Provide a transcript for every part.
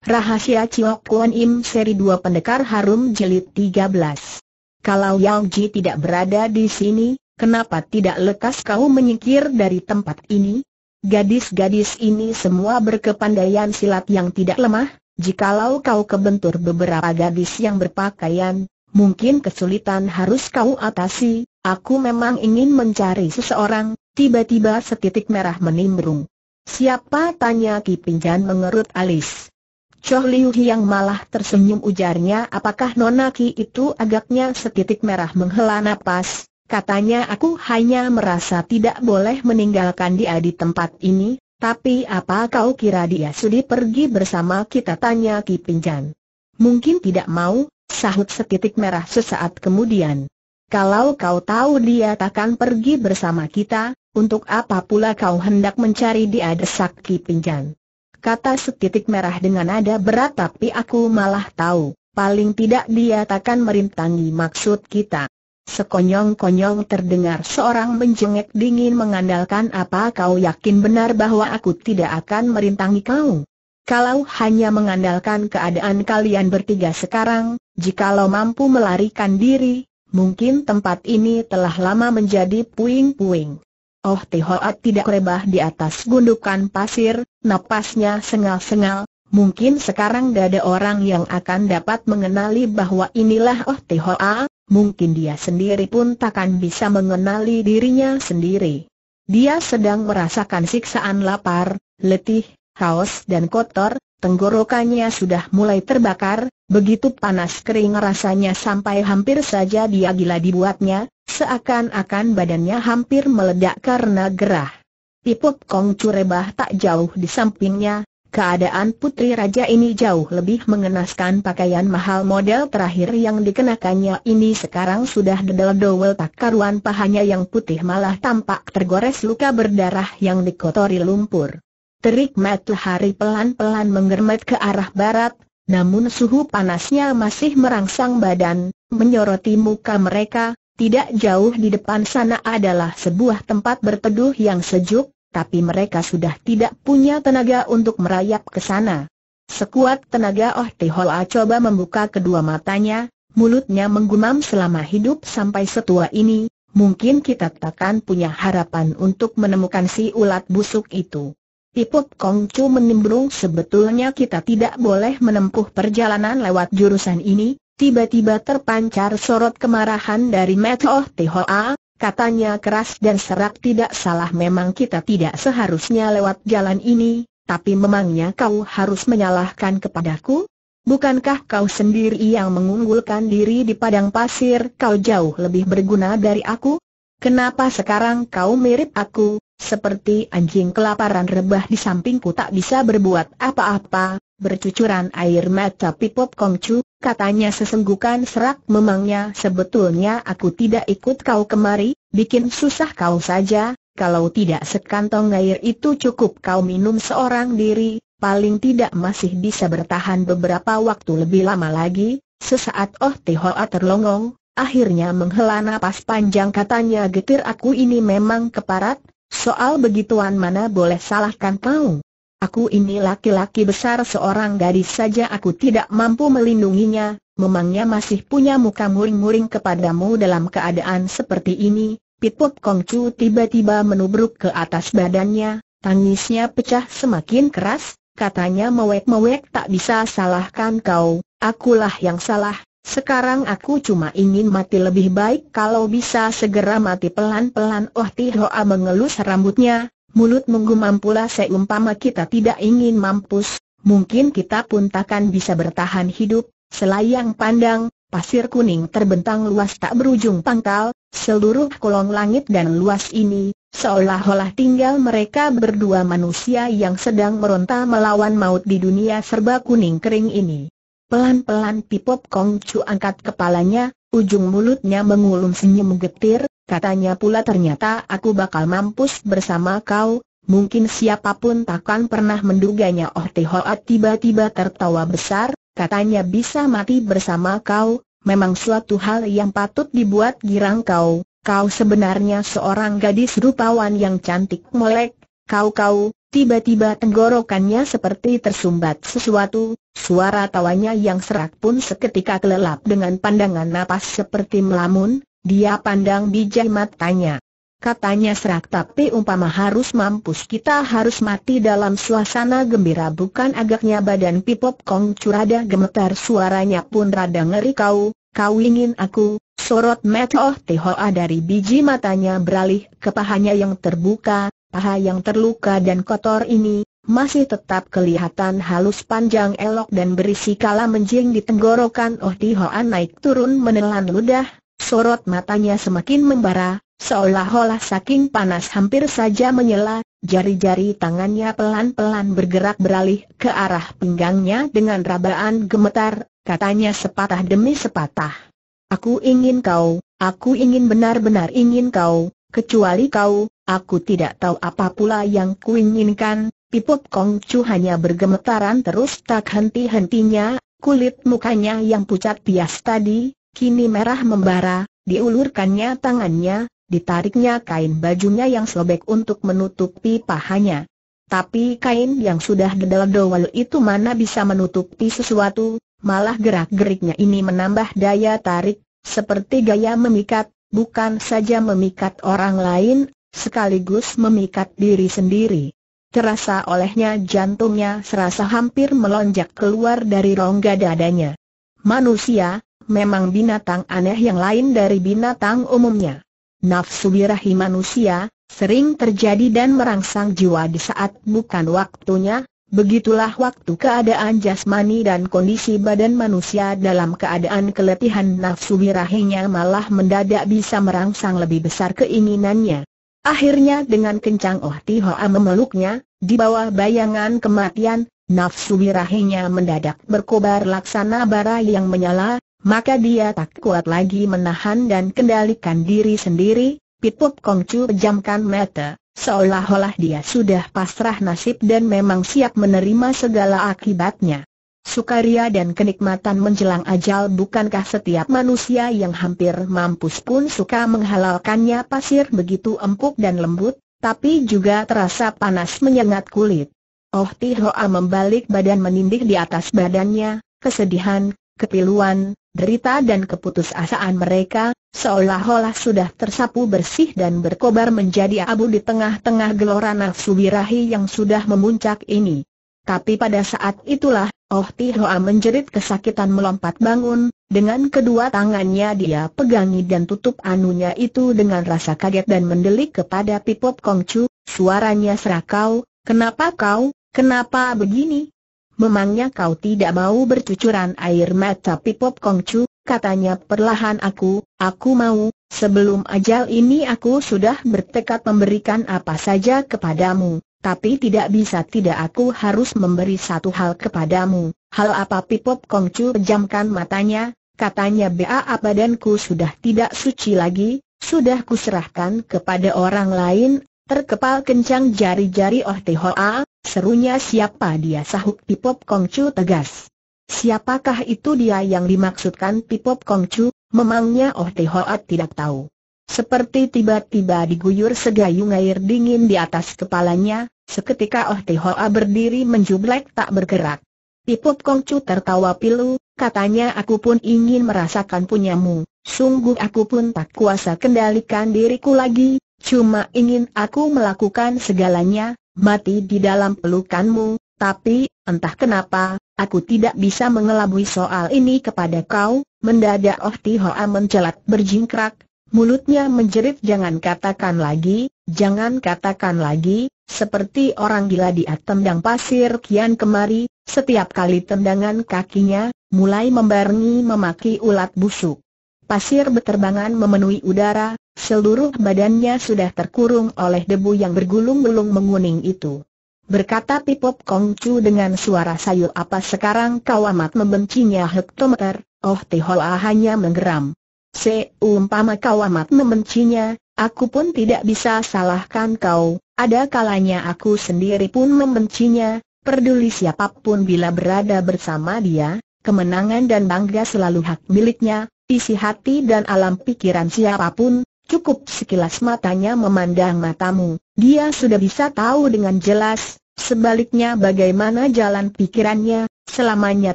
Rahasia Chiok Kuan Im seri 2 Pendekar Harum Jilid 13 Kalau Yao Ji tidak berada di sini, kenapa tidak lekas kau menyingkir dari tempat ini? Gadis-gadis ini semua berkepandaian silat yang tidak lemah, jikalau kau kebentur beberapa gadis yang berpakaian, mungkin kesulitan harus kau atasi, aku memang ingin mencari seseorang, tiba-tiba setitik merah menimbrung. Siapa tanya Ki Pinjan mengerut alis. Choh Liu yang malah tersenyum ujarnya apakah Nona Ki itu agaknya setitik merah menghela napas, katanya aku hanya merasa tidak boleh meninggalkan dia di tempat ini, tapi apa kau kira dia sudi pergi bersama kita tanya Ki Pinjan. Mungkin tidak mau, sahut setitik merah sesaat kemudian. Kalau kau tahu dia takkan pergi bersama kita, untuk apa pula kau hendak mencari dia desak Ki Pinjan? kata setitik merah dengan nada berat tapi aku malah tahu, paling tidak dia takkan merintangi maksud kita. Sekonyong-konyong terdengar seorang menjengek dingin mengandalkan apa kau yakin benar bahwa aku tidak akan merintangi kau? Kalau hanya mengandalkan keadaan kalian bertiga sekarang, jikalau mampu melarikan diri, mungkin tempat ini telah lama menjadi puing-puing. Oh Tehoat tidak rebah di atas gundukan pasir, napasnya sengal-sengal, mungkin sekarang ada orang yang akan dapat mengenali bahwa inilah Oh Tehoa, mungkin dia sendiri pun takkan bisa mengenali dirinya sendiri. Dia sedang merasakan siksaan lapar, letih, haus dan kotor, tenggorokannya sudah mulai terbakar, Begitu panas kering rasanya sampai hampir saja dia gila dibuatnya, seakan-akan badannya hampir meledak karena gerah. Piput Kong Curebah tak jauh di sampingnya, keadaan putri raja ini jauh lebih mengenaskan pakaian mahal model terakhir yang dikenakannya ini sekarang sudah dedel-dowel tak karuan pahanya yang putih malah tampak tergores luka berdarah yang dikotori lumpur. Terik matahari pelan-pelan menggermet ke arah barat, namun suhu panasnya masih merangsang badan, menyoroti muka mereka, tidak jauh di depan sana adalah sebuah tempat berteduh yang sejuk, tapi mereka sudah tidak punya tenaga untuk merayap ke sana. Sekuat tenaga Oh Tihola coba membuka kedua matanya, mulutnya menggumam selama hidup sampai setua ini, mungkin kita takkan punya harapan untuk menemukan si ulat busuk itu. Kong Kongcu menimbrung sebetulnya kita tidak boleh menempuh perjalanan lewat jurusan ini, tiba-tiba terpancar sorot kemarahan dari Metoh Tihoa, katanya keras dan serak tidak salah memang kita tidak seharusnya lewat jalan ini, tapi memangnya kau harus menyalahkan kepadaku? Bukankah kau sendiri yang mengunggulkan diri di padang pasir kau jauh lebih berguna dari aku? Kenapa sekarang kau mirip aku, seperti anjing kelaparan rebah di sampingku tak bisa berbuat apa-apa, bercucuran air mata Pipop Kongcu, katanya sesenggukan serak memangnya sebetulnya aku tidak ikut kau kemari, bikin susah kau saja, kalau tidak sekantong air itu cukup kau minum seorang diri, paling tidak masih bisa bertahan beberapa waktu lebih lama lagi, sesaat Oh Tihoa terlongong, akhirnya menghela nafas panjang katanya getir aku ini memang keparat, soal begituan mana boleh salahkan kau. Aku ini laki-laki besar seorang gadis saja aku tidak mampu melindunginya, memangnya masih punya muka muring-muring kepadamu dalam keadaan seperti ini, Pitpot Kongcu tiba-tiba menubruk ke atas badannya, tangisnya pecah semakin keras, katanya mewek-mewek tak bisa salahkan kau, akulah yang salah, sekarang aku cuma ingin mati lebih baik kalau bisa segera mati pelan-pelan Oh Tihoa mengelus rambutnya, mulut menggumam pula seumpama kita tidak ingin mampus, mungkin kita pun takkan bisa bertahan hidup, selayang pandang, pasir kuning terbentang luas tak berujung pangkal, seluruh kolong langit dan luas ini, seolah-olah tinggal mereka berdua manusia yang sedang meronta melawan maut di dunia serba kuning kering ini. Pelan-pelan Pipop Kong Chu angkat kepalanya, ujung mulutnya mengulum senyum getir, katanya pula ternyata aku bakal mampus bersama kau, mungkin siapapun takkan pernah menduganya Oh Hoat tiba-tiba tertawa besar, katanya bisa mati bersama kau, memang suatu hal yang patut dibuat girang kau, kau sebenarnya seorang gadis rupawan yang cantik molek, kau-kau, Tiba-tiba tenggorokannya seperti tersumbat sesuatu, suara tawanya yang serak pun seketika kelelap dengan pandangan napas seperti melamun, dia pandang bijak matanya. Katanya serak tapi umpama harus mampus kita harus mati dalam suasana gembira bukan agaknya badan Pipop Kong curada gemetar suaranya pun rada ngeri kau, kau ingin aku, sorot metoh Oh dari biji matanya beralih ke pahanya yang terbuka, Paha yang terluka dan kotor ini, masih tetap kelihatan halus panjang elok dan berisi kala menjing di tenggorokan Oh Di Hoan naik turun menelan ludah, sorot matanya semakin membara, seolah-olah saking panas hampir saja menyela, jari-jari tangannya pelan-pelan bergerak beralih ke arah pinggangnya dengan rabaan gemetar, katanya sepatah demi sepatah. Aku ingin kau, aku ingin benar-benar ingin kau, kecuali kau, Aku tidak tahu apa pula yang kuinginkan, Pipop Kong Chu hanya bergemetaran terus tak henti-hentinya, kulit mukanya yang pucat pias tadi, kini merah membara, diulurkannya tangannya, ditariknya kain bajunya yang sobek untuk menutupi pahanya. Tapi kain yang sudah dedel dowal itu mana bisa menutupi sesuatu, malah gerak-geriknya ini menambah daya tarik, seperti gaya memikat, bukan saja memikat orang lain, sekaligus memikat diri sendiri. Terasa olehnya jantungnya serasa hampir melonjak keluar dari rongga dadanya. Manusia, memang binatang aneh yang lain dari binatang umumnya. Nafsu birahi manusia, sering terjadi dan merangsang jiwa di saat bukan waktunya, begitulah waktu keadaan jasmani dan kondisi badan manusia dalam keadaan keletihan nafsu birahinya malah mendadak bisa merangsang lebih besar keinginannya. Akhirnya dengan kencang Oh Tihoa memeluknya, di bawah bayangan kematian, nafsu birahinya mendadak berkobar laksana bara yang menyala, maka dia tak kuat lagi menahan dan kendalikan diri sendiri, Pitup Kongcu pejamkan mata, seolah-olah dia sudah pasrah nasib dan memang siap menerima segala akibatnya. Sukaria dan kenikmatan menjelang ajal bukankah setiap manusia yang hampir mampus pun suka menghalalkannya pasir begitu empuk dan lembut, tapi juga terasa panas menyengat kulit. Oh Tihoa membalik badan menindih di atas badannya, kesedihan, kepiluan, derita dan keputusasaan mereka, seolah-olah sudah tersapu bersih dan berkobar menjadi abu di tengah-tengah gelora nafsu birahi yang sudah memuncak ini. Tapi pada saat itulah Oh Tihoa menjerit kesakitan melompat bangun, dengan kedua tangannya dia pegangi dan tutup anunya itu dengan rasa kaget dan mendelik kepada Pipop Kongcu, suaranya serakau, kenapa kau, kenapa begini? Memangnya kau tidak mau bercucuran air mata Pipop Kongcu, katanya perlahan aku, aku mau, sebelum ajal ini aku sudah bertekad memberikan apa saja kepadamu tapi tidak bisa tidak aku harus memberi satu hal kepadamu. Hal apa Pipop Kongcu pejamkan matanya, katanya BAA badanku sudah tidak suci lagi, sudah kuserahkan kepada orang lain, terkepal kencang jari-jari Oh Hoa, serunya siapa dia sahut Pipop Kongcu tegas. Siapakah itu dia yang dimaksudkan Pipop Kongcu, memangnya Oh Hoa tidak tahu. Seperti tiba-tiba diguyur segayung air dingin di atas kepalanya, seketika Oh Ti Hoa berdiri menjublek tak bergerak. Kong Chu tertawa pilu, katanya aku pun ingin merasakan punyamu, sungguh aku pun tak kuasa kendalikan diriku lagi, cuma ingin aku melakukan segalanya, mati di dalam pelukanmu, tapi, entah kenapa, aku tidak bisa mengelabui soal ini kepada kau, mendadak Oh Ti Hoa mencelat berjingkrak, Mulutnya menjerit jangan katakan lagi, jangan katakan lagi, seperti orang gila dia tendang pasir kian kemari, setiap kali tendangan kakinya, mulai membarengi memaki ulat busuk. Pasir beterbangan memenuhi udara, seluruh badannya sudah terkurung oleh debu yang bergulung-gulung menguning itu. Berkata Pipop Kongcu dengan suara sayu, apa sekarang kau amat membencinya hektometer, Oh Tihoa hanya menggeram. Seumpama kau amat membencinya, aku pun tidak bisa salahkan kau, ada kalanya aku sendiri pun membencinya, perduli siapapun bila berada bersama dia, kemenangan dan bangga selalu hak miliknya, isi hati dan alam pikiran siapapun, cukup sekilas matanya memandang matamu, dia sudah bisa tahu dengan jelas, sebaliknya bagaimana jalan pikirannya, Selamanya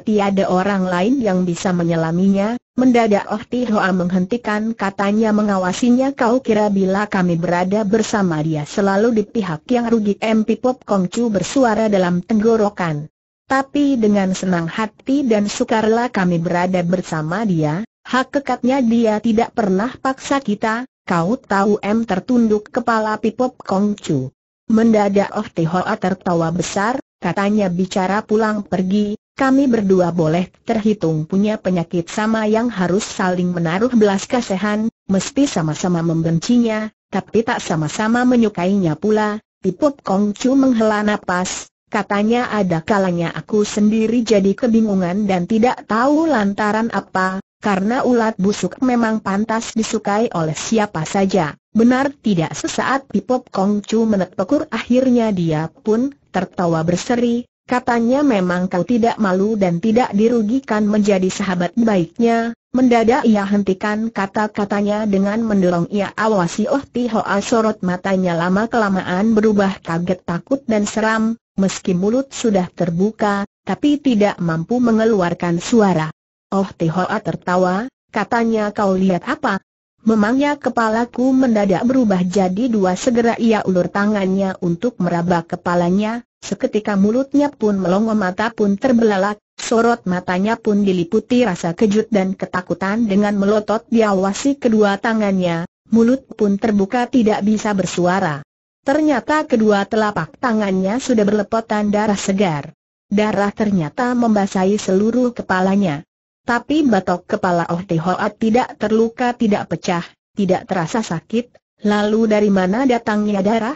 tiada orang lain yang bisa menyelaminya, mendadak Oh Hoa menghentikan katanya mengawasinya kau kira bila kami berada bersama dia selalu di pihak yang rugi MP Pop Kong Chu bersuara dalam tenggorokan. Tapi dengan senang hati dan sukarela kami berada bersama dia, hak kekatnya dia tidak pernah paksa kita, kau tahu M tertunduk kepala Pipop Kong Chu. Mendadak Oh Hoa tertawa besar, katanya bicara pulang pergi, kami berdua boleh terhitung punya penyakit sama yang harus saling menaruh belas kasihan, mesti sama-sama membencinya, tapi tak sama-sama menyukainya pula. Piput Kong Chu menghela nafas, katanya ada kalanya aku sendiri jadi kebingungan dan tidak tahu lantaran apa, karena ulat busuk memang pantas disukai oleh siapa saja. Benar tidak sesaat Pipop Kong Chu menekpekur akhirnya dia pun tertawa berseri, Katanya memang kau tidak malu dan tidak dirugikan menjadi sahabat baiknya, mendadak ia hentikan kata-katanya dengan mendorong ia awasi Oh Tihoa sorot matanya lama-kelamaan berubah kaget takut dan seram, meski mulut sudah terbuka, tapi tidak mampu mengeluarkan suara. Oh Tihoa tertawa, katanya kau lihat apa, Memangnya kepalaku mendadak berubah jadi dua segera ia ulur tangannya untuk meraba kepalanya, seketika mulutnya pun melongo mata pun terbelalak, sorot matanya pun diliputi rasa kejut dan ketakutan dengan melotot diawasi kedua tangannya, mulut pun terbuka tidak bisa bersuara. Ternyata kedua telapak tangannya sudah berlepotan darah segar. Darah ternyata membasahi seluruh kepalanya. Tapi batok kepala Oh Tehoat tidak terluka tidak pecah, tidak terasa sakit, lalu dari mana datangnya darah?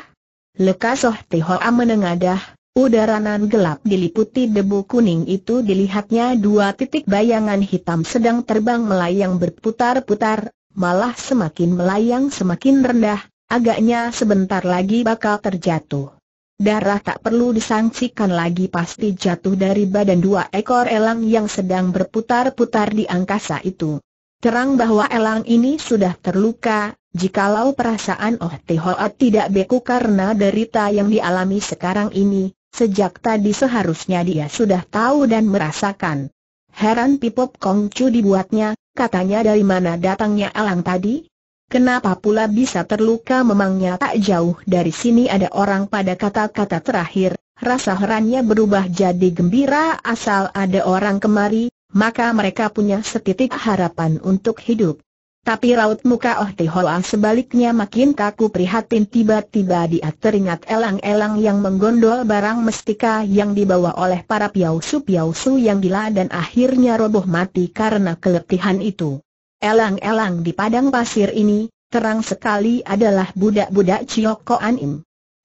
Lekas Oh Tehoa menengadah, udaranan gelap diliputi debu kuning itu dilihatnya dua titik bayangan hitam sedang terbang melayang berputar-putar, malah semakin melayang semakin rendah, agaknya sebentar lagi bakal terjatuh. Darah tak perlu disangsikan lagi pasti jatuh dari badan dua ekor elang yang sedang berputar-putar di angkasa itu. Terang bahwa elang ini sudah terluka, jikalau perasaan Oh Te Tihoat tidak beku karena derita yang dialami sekarang ini, sejak tadi seharusnya dia sudah tahu dan merasakan. Heran Pipop Kong Chu dibuatnya, katanya dari mana datangnya elang tadi? Kenapa pula bisa terluka memangnya tak jauh dari sini ada orang pada kata-kata terakhir, rasa herannya berubah jadi gembira asal ada orang kemari, maka mereka punya setitik harapan untuk hidup. Tapi raut muka Oh Tihoa sebaliknya makin kaku prihatin tiba-tiba dia teringat elang-elang yang menggondol barang mestika yang dibawa oleh para piausu-piausu yang gila dan akhirnya roboh mati karena keletihan itu. Elang-elang di padang pasir ini, terang sekali adalah budak-budak Chiok Koan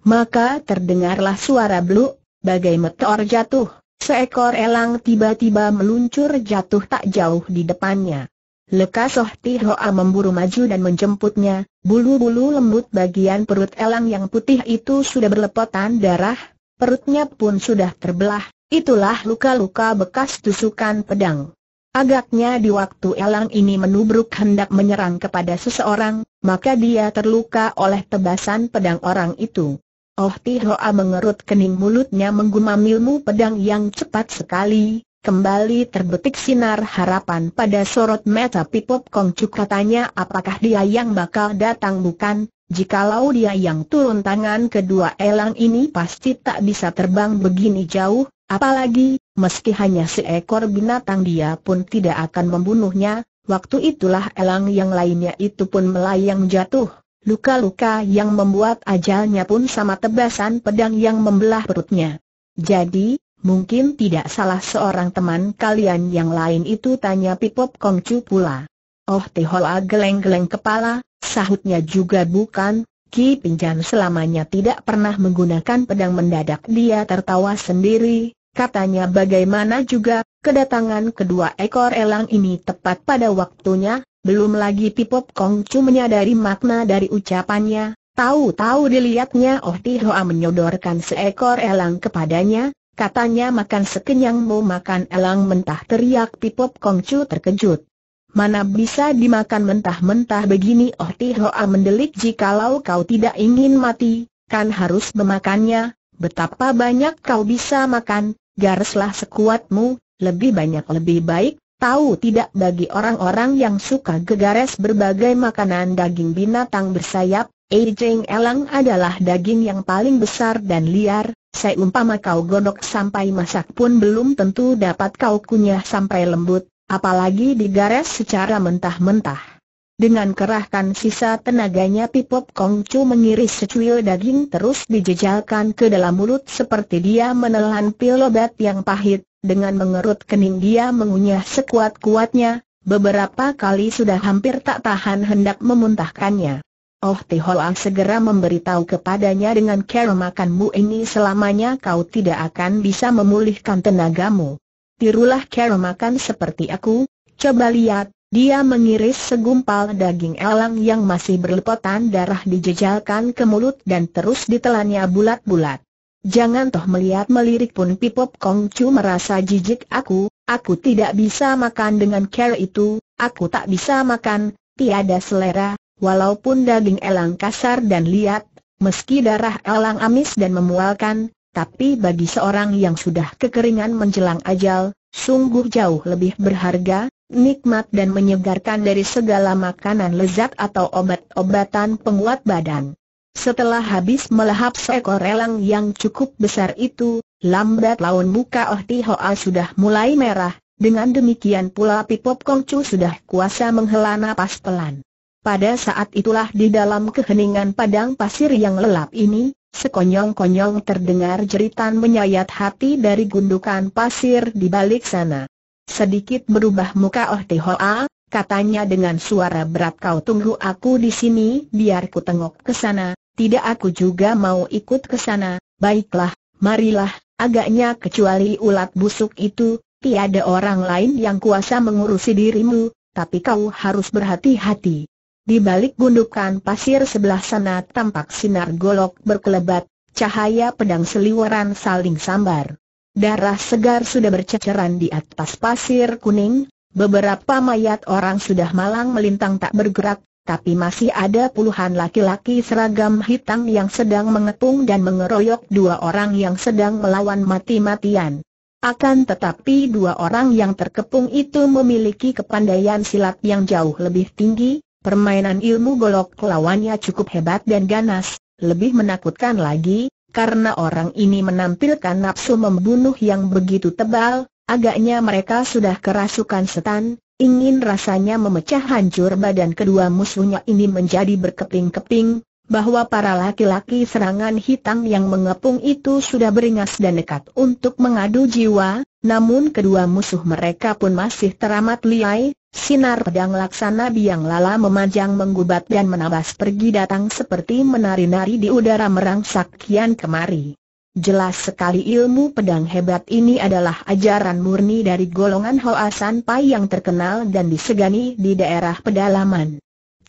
Maka terdengarlah suara bluk, bagai meteor jatuh, seekor elang tiba-tiba meluncur jatuh tak jauh di depannya. Lekas Soh Tihoa memburu maju dan menjemputnya, bulu-bulu lembut bagian perut elang yang putih itu sudah berlepotan darah, perutnya pun sudah terbelah, itulah luka-luka bekas tusukan pedang. Agaknya di waktu elang ini menubruk hendak menyerang kepada seseorang, maka dia terluka oleh tebasan pedang orang itu. Oh Tihoa mengerut kening mulutnya menggumam ilmu pedang yang cepat sekali, kembali terbetik sinar harapan pada sorot mata Pipop Cuk katanya apakah dia yang bakal datang bukan, jikalau dia yang turun tangan kedua elang ini pasti tak bisa terbang begini jauh, Apalagi, meski hanya seekor binatang dia pun tidak akan membunuhnya, waktu itulah elang yang lainnya itu pun melayang jatuh. Luka-luka yang membuat ajalnya pun sama tebasan pedang yang membelah perutnya. Jadi, mungkin tidak salah seorang teman kalian yang lain itu tanya Pipop Kongcu pula. Oh Tihoa geleng-geleng kepala, sahutnya juga bukan, Ki Pinjan selamanya tidak pernah menggunakan pedang mendadak dia tertawa sendiri, Katanya bagaimana juga, kedatangan kedua ekor elang ini tepat pada waktunya, belum lagi Pipop Kongcu menyadari makna dari ucapannya, tahu-tahu dilihatnya Oh Tihoa menyodorkan seekor elang kepadanya, katanya makan sekenyangmu makan elang mentah teriak Pipop Kongcu terkejut. Mana bisa dimakan mentah-mentah begini Oh Tihoa mendelik jikalau kau tidak ingin mati, kan harus memakannya, betapa banyak kau bisa makan, Gareslah sekuatmu, lebih banyak lebih baik, tahu tidak bagi orang-orang yang suka gegares berbagai makanan daging binatang bersayap, Ejeng elang adalah daging yang paling besar dan liar, Saya umpama kau godok sampai masak pun belum tentu dapat kau kunyah sampai lembut, apalagi digares secara mentah-mentah. Dengan kerahkan sisa tenaganya Pipop Kongcu mengiris secuil daging terus dijejalkan ke dalam mulut seperti dia menelan pil obat yang pahit, dengan mengerut kening dia mengunyah sekuat-kuatnya, beberapa kali sudah hampir tak tahan hendak memuntahkannya. Oh Tihoa segera memberitahu kepadanya dengan cara makanmu ini selamanya kau tidak akan bisa memulihkan tenagamu. Tirulah cara makan seperti aku, coba lihat, dia mengiris segumpal daging elang yang masih berlepotan darah dijejalkan ke mulut dan terus ditelannya bulat-bulat. Jangan toh melihat melirik pun Pipop Kong Chu merasa jijik aku, aku tidak bisa makan dengan care itu, aku tak bisa makan, tiada selera, walaupun daging elang kasar dan liat, meski darah elang amis dan memualkan, tapi bagi seorang yang sudah kekeringan menjelang ajal, sungguh jauh lebih berharga, nikmat dan menyegarkan dari segala makanan lezat atau obat-obatan penguat badan. Setelah habis melahap seekor elang yang cukup besar itu, lambat laun muka Oh ti Tihoa sudah mulai merah, dengan demikian pula Pipop chu sudah kuasa menghela napas pelan. Pada saat itulah di dalam keheningan padang pasir yang lelap ini, sekonyong-konyong terdengar jeritan menyayat hati dari gundukan pasir di balik sana. Sedikit berubah muka Oh Tehoa, katanya dengan suara berat kau tunggu aku di sini biar ku tengok ke sana, tidak aku juga mau ikut ke sana, baiklah, marilah, agaknya kecuali ulat busuk itu, tiada orang lain yang kuasa mengurusi dirimu, tapi kau harus berhati-hati. Di balik gundukan pasir sebelah sana tampak sinar golok berkelebat, cahaya pedang seliweran saling sambar. Darah segar sudah berceceran di atas pasir kuning, beberapa mayat orang sudah malang melintang tak bergerak, tapi masih ada puluhan laki-laki seragam hitam yang sedang mengepung dan mengeroyok dua orang yang sedang melawan mati-matian. Akan tetapi dua orang yang terkepung itu memiliki kepandaian silat yang jauh lebih tinggi, permainan ilmu golok lawannya cukup hebat dan ganas, lebih menakutkan lagi, karena orang ini menampilkan nafsu membunuh yang begitu tebal, agaknya mereka sudah kerasukan setan, ingin rasanya memecah hancur badan kedua musuhnya ini menjadi berkeping-keping, bahwa para laki-laki serangan hitam yang mengepung itu sudah beringas dan dekat untuk mengadu jiwa, namun kedua musuh mereka pun masih teramat liai, sinar pedang laksana biang lala memanjang menggubat dan menabas pergi datang seperti menari-nari di udara merangsak kian kemari. Jelas sekali ilmu pedang hebat ini adalah ajaran murni dari golongan Hoa San Pai yang terkenal dan disegani di daerah pedalaman.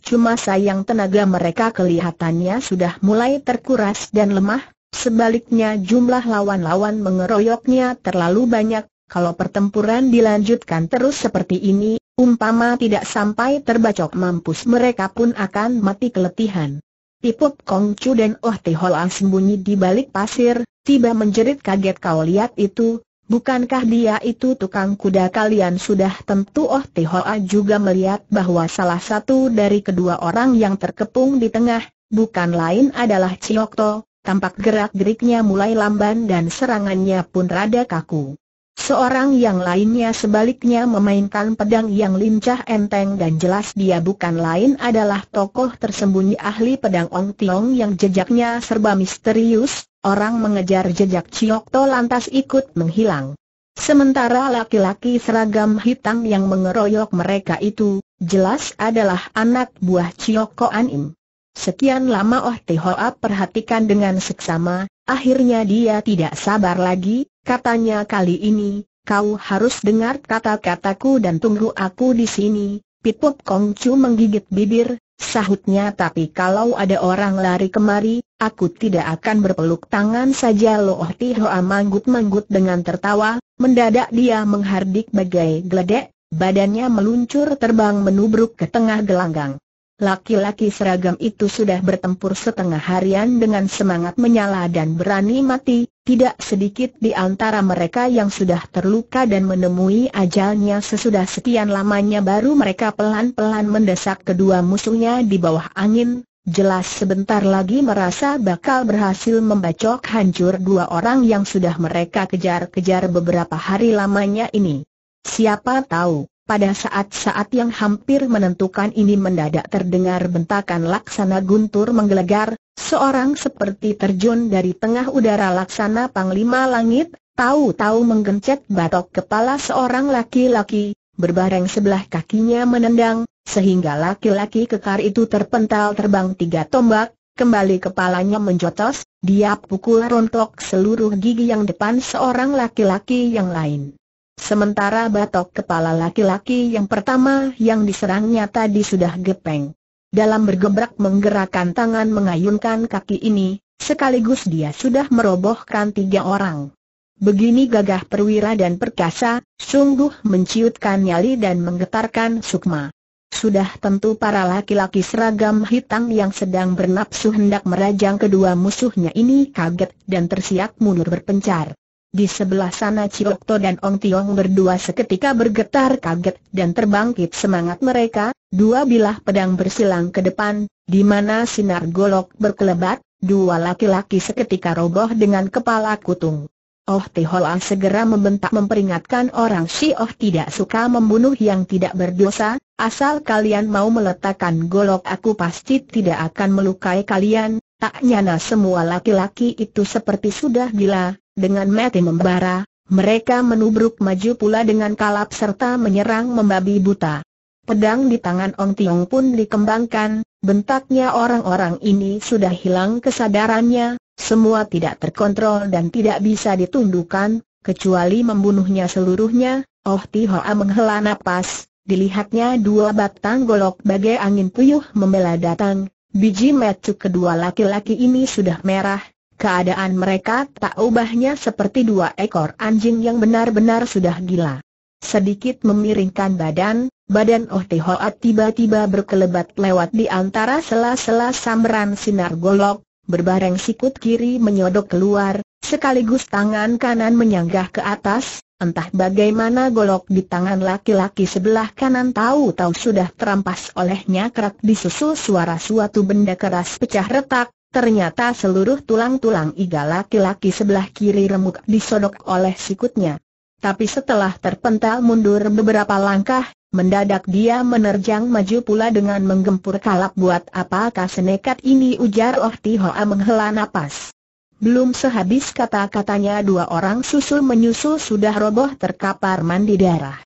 Cuma sayang tenaga mereka kelihatannya sudah mulai terkuras dan lemah, sebaliknya jumlah lawan-lawan mengeroyoknya terlalu banyak, kalau pertempuran dilanjutkan terus seperti ini, umpama tidak sampai terbacok mampus mereka pun akan mati keletihan. Tipup Kong Chu dan Oh Tiholang sembunyi di balik pasir, tiba menjerit kaget kau lihat itu, Bukankah dia itu tukang kuda kalian sudah tentu Oh Tihoa juga melihat bahwa salah satu dari kedua orang yang terkepung di tengah, bukan lain adalah Ciokto, tampak gerak-geriknya mulai lamban dan serangannya pun rada kaku. Seorang yang lainnya sebaliknya memainkan pedang yang lincah enteng dan jelas dia bukan lain adalah tokoh tersembunyi ahli pedang Ong Tiong yang jejaknya serba misterius, Orang mengejar jejak Ciokto lantas ikut menghilang. Sementara laki-laki seragam hitam yang mengeroyok mereka itu, jelas adalah anak buah Chiok Anim. Sekian lama Oh Hoa perhatikan dengan seksama, akhirnya dia tidak sabar lagi, katanya kali ini, kau harus dengar kata-kataku dan tunggu aku di sini. Pitpup Kongcu menggigit bibir, Sahutnya tapi kalau ada orang lari kemari, aku tidak akan berpeluk tangan saja Loh Tihoa manggut-manggut dengan tertawa, mendadak dia menghardik bagai geledek, badannya meluncur terbang menubruk ke tengah gelanggang. Laki-laki seragam itu sudah bertempur setengah harian dengan semangat menyala dan berani mati, tidak sedikit di antara mereka yang sudah terluka dan menemui ajalnya sesudah sekian lamanya baru mereka pelan-pelan mendesak kedua musuhnya di bawah angin, jelas sebentar lagi merasa bakal berhasil membacok hancur dua orang yang sudah mereka kejar-kejar beberapa hari lamanya ini. Siapa tahu? Pada saat-saat yang hampir menentukan ini mendadak terdengar bentakan laksana guntur menggelegar, seorang seperti terjun dari tengah udara laksana panglima langit, tahu-tahu menggencet batok kepala seorang laki-laki, berbareng sebelah kakinya menendang, sehingga laki-laki kekar itu terpental terbang tiga tombak, kembali kepalanya menjotos, dia pukul rontok seluruh gigi yang depan seorang laki-laki yang lain. Sementara batok kepala laki-laki yang pertama yang diserangnya tadi sudah gepeng. Dalam bergebrak menggerakkan tangan mengayunkan kaki ini, sekaligus dia sudah merobohkan tiga orang. Begini gagah perwira dan perkasa, sungguh menciutkan nyali dan menggetarkan sukma. Sudah tentu para laki-laki seragam hitam yang sedang bernapsu hendak merajang kedua musuhnya ini kaget dan tersiak mundur berpencar. Di sebelah sana Ciokto dan Ong Tiong berdua seketika bergetar kaget dan terbangkit semangat mereka, dua bilah pedang bersilang ke depan, di mana sinar golok berkelebat, dua laki-laki seketika roboh dengan kepala kutung. Oh Tihola segera membentak memperingatkan orang si Oh tidak suka membunuh yang tidak berdosa, asal kalian mau meletakkan golok aku pasti tidak akan melukai kalian, tak nyana semua laki-laki itu seperti sudah gila, dengan mati membara, mereka menubruk maju pula dengan kalap serta menyerang membabi buta. Pedang di tangan Ong Tiong pun dikembangkan, bentaknya orang-orang ini sudah hilang kesadarannya, semua tidak terkontrol dan tidak bisa ditundukkan, kecuali membunuhnya seluruhnya, Oh Tihoa menghela napas, dilihatnya dua batang golok bagai angin puyuh membela datang, biji metu kedua laki-laki ini sudah merah, Keadaan mereka tak ubahnya seperti dua ekor anjing yang benar-benar sudah gila. Sedikit memiringkan badan, badan Oh Hoat tiba-tiba berkelebat lewat di antara sela-sela sambaran sinar golok, berbareng sikut kiri menyodok keluar, sekaligus tangan kanan menyanggah ke atas, entah bagaimana golok di tangan laki-laki sebelah kanan tahu-tahu sudah terampas olehnya kerak disusul suara suatu benda keras pecah retak, ternyata seluruh tulang-tulang iga laki-laki sebelah kiri remuk disodok oleh sikutnya. Tapi setelah terpental mundur beberapa langkah, mendadak dia menerjang maju pula dengan menggempur kalap buat apakah senekat ini ujar Oh Tihoa menghela napas. Belum sehabis kata-katanya dua orang susul menyusul sudah roboh terkapar mandi darah.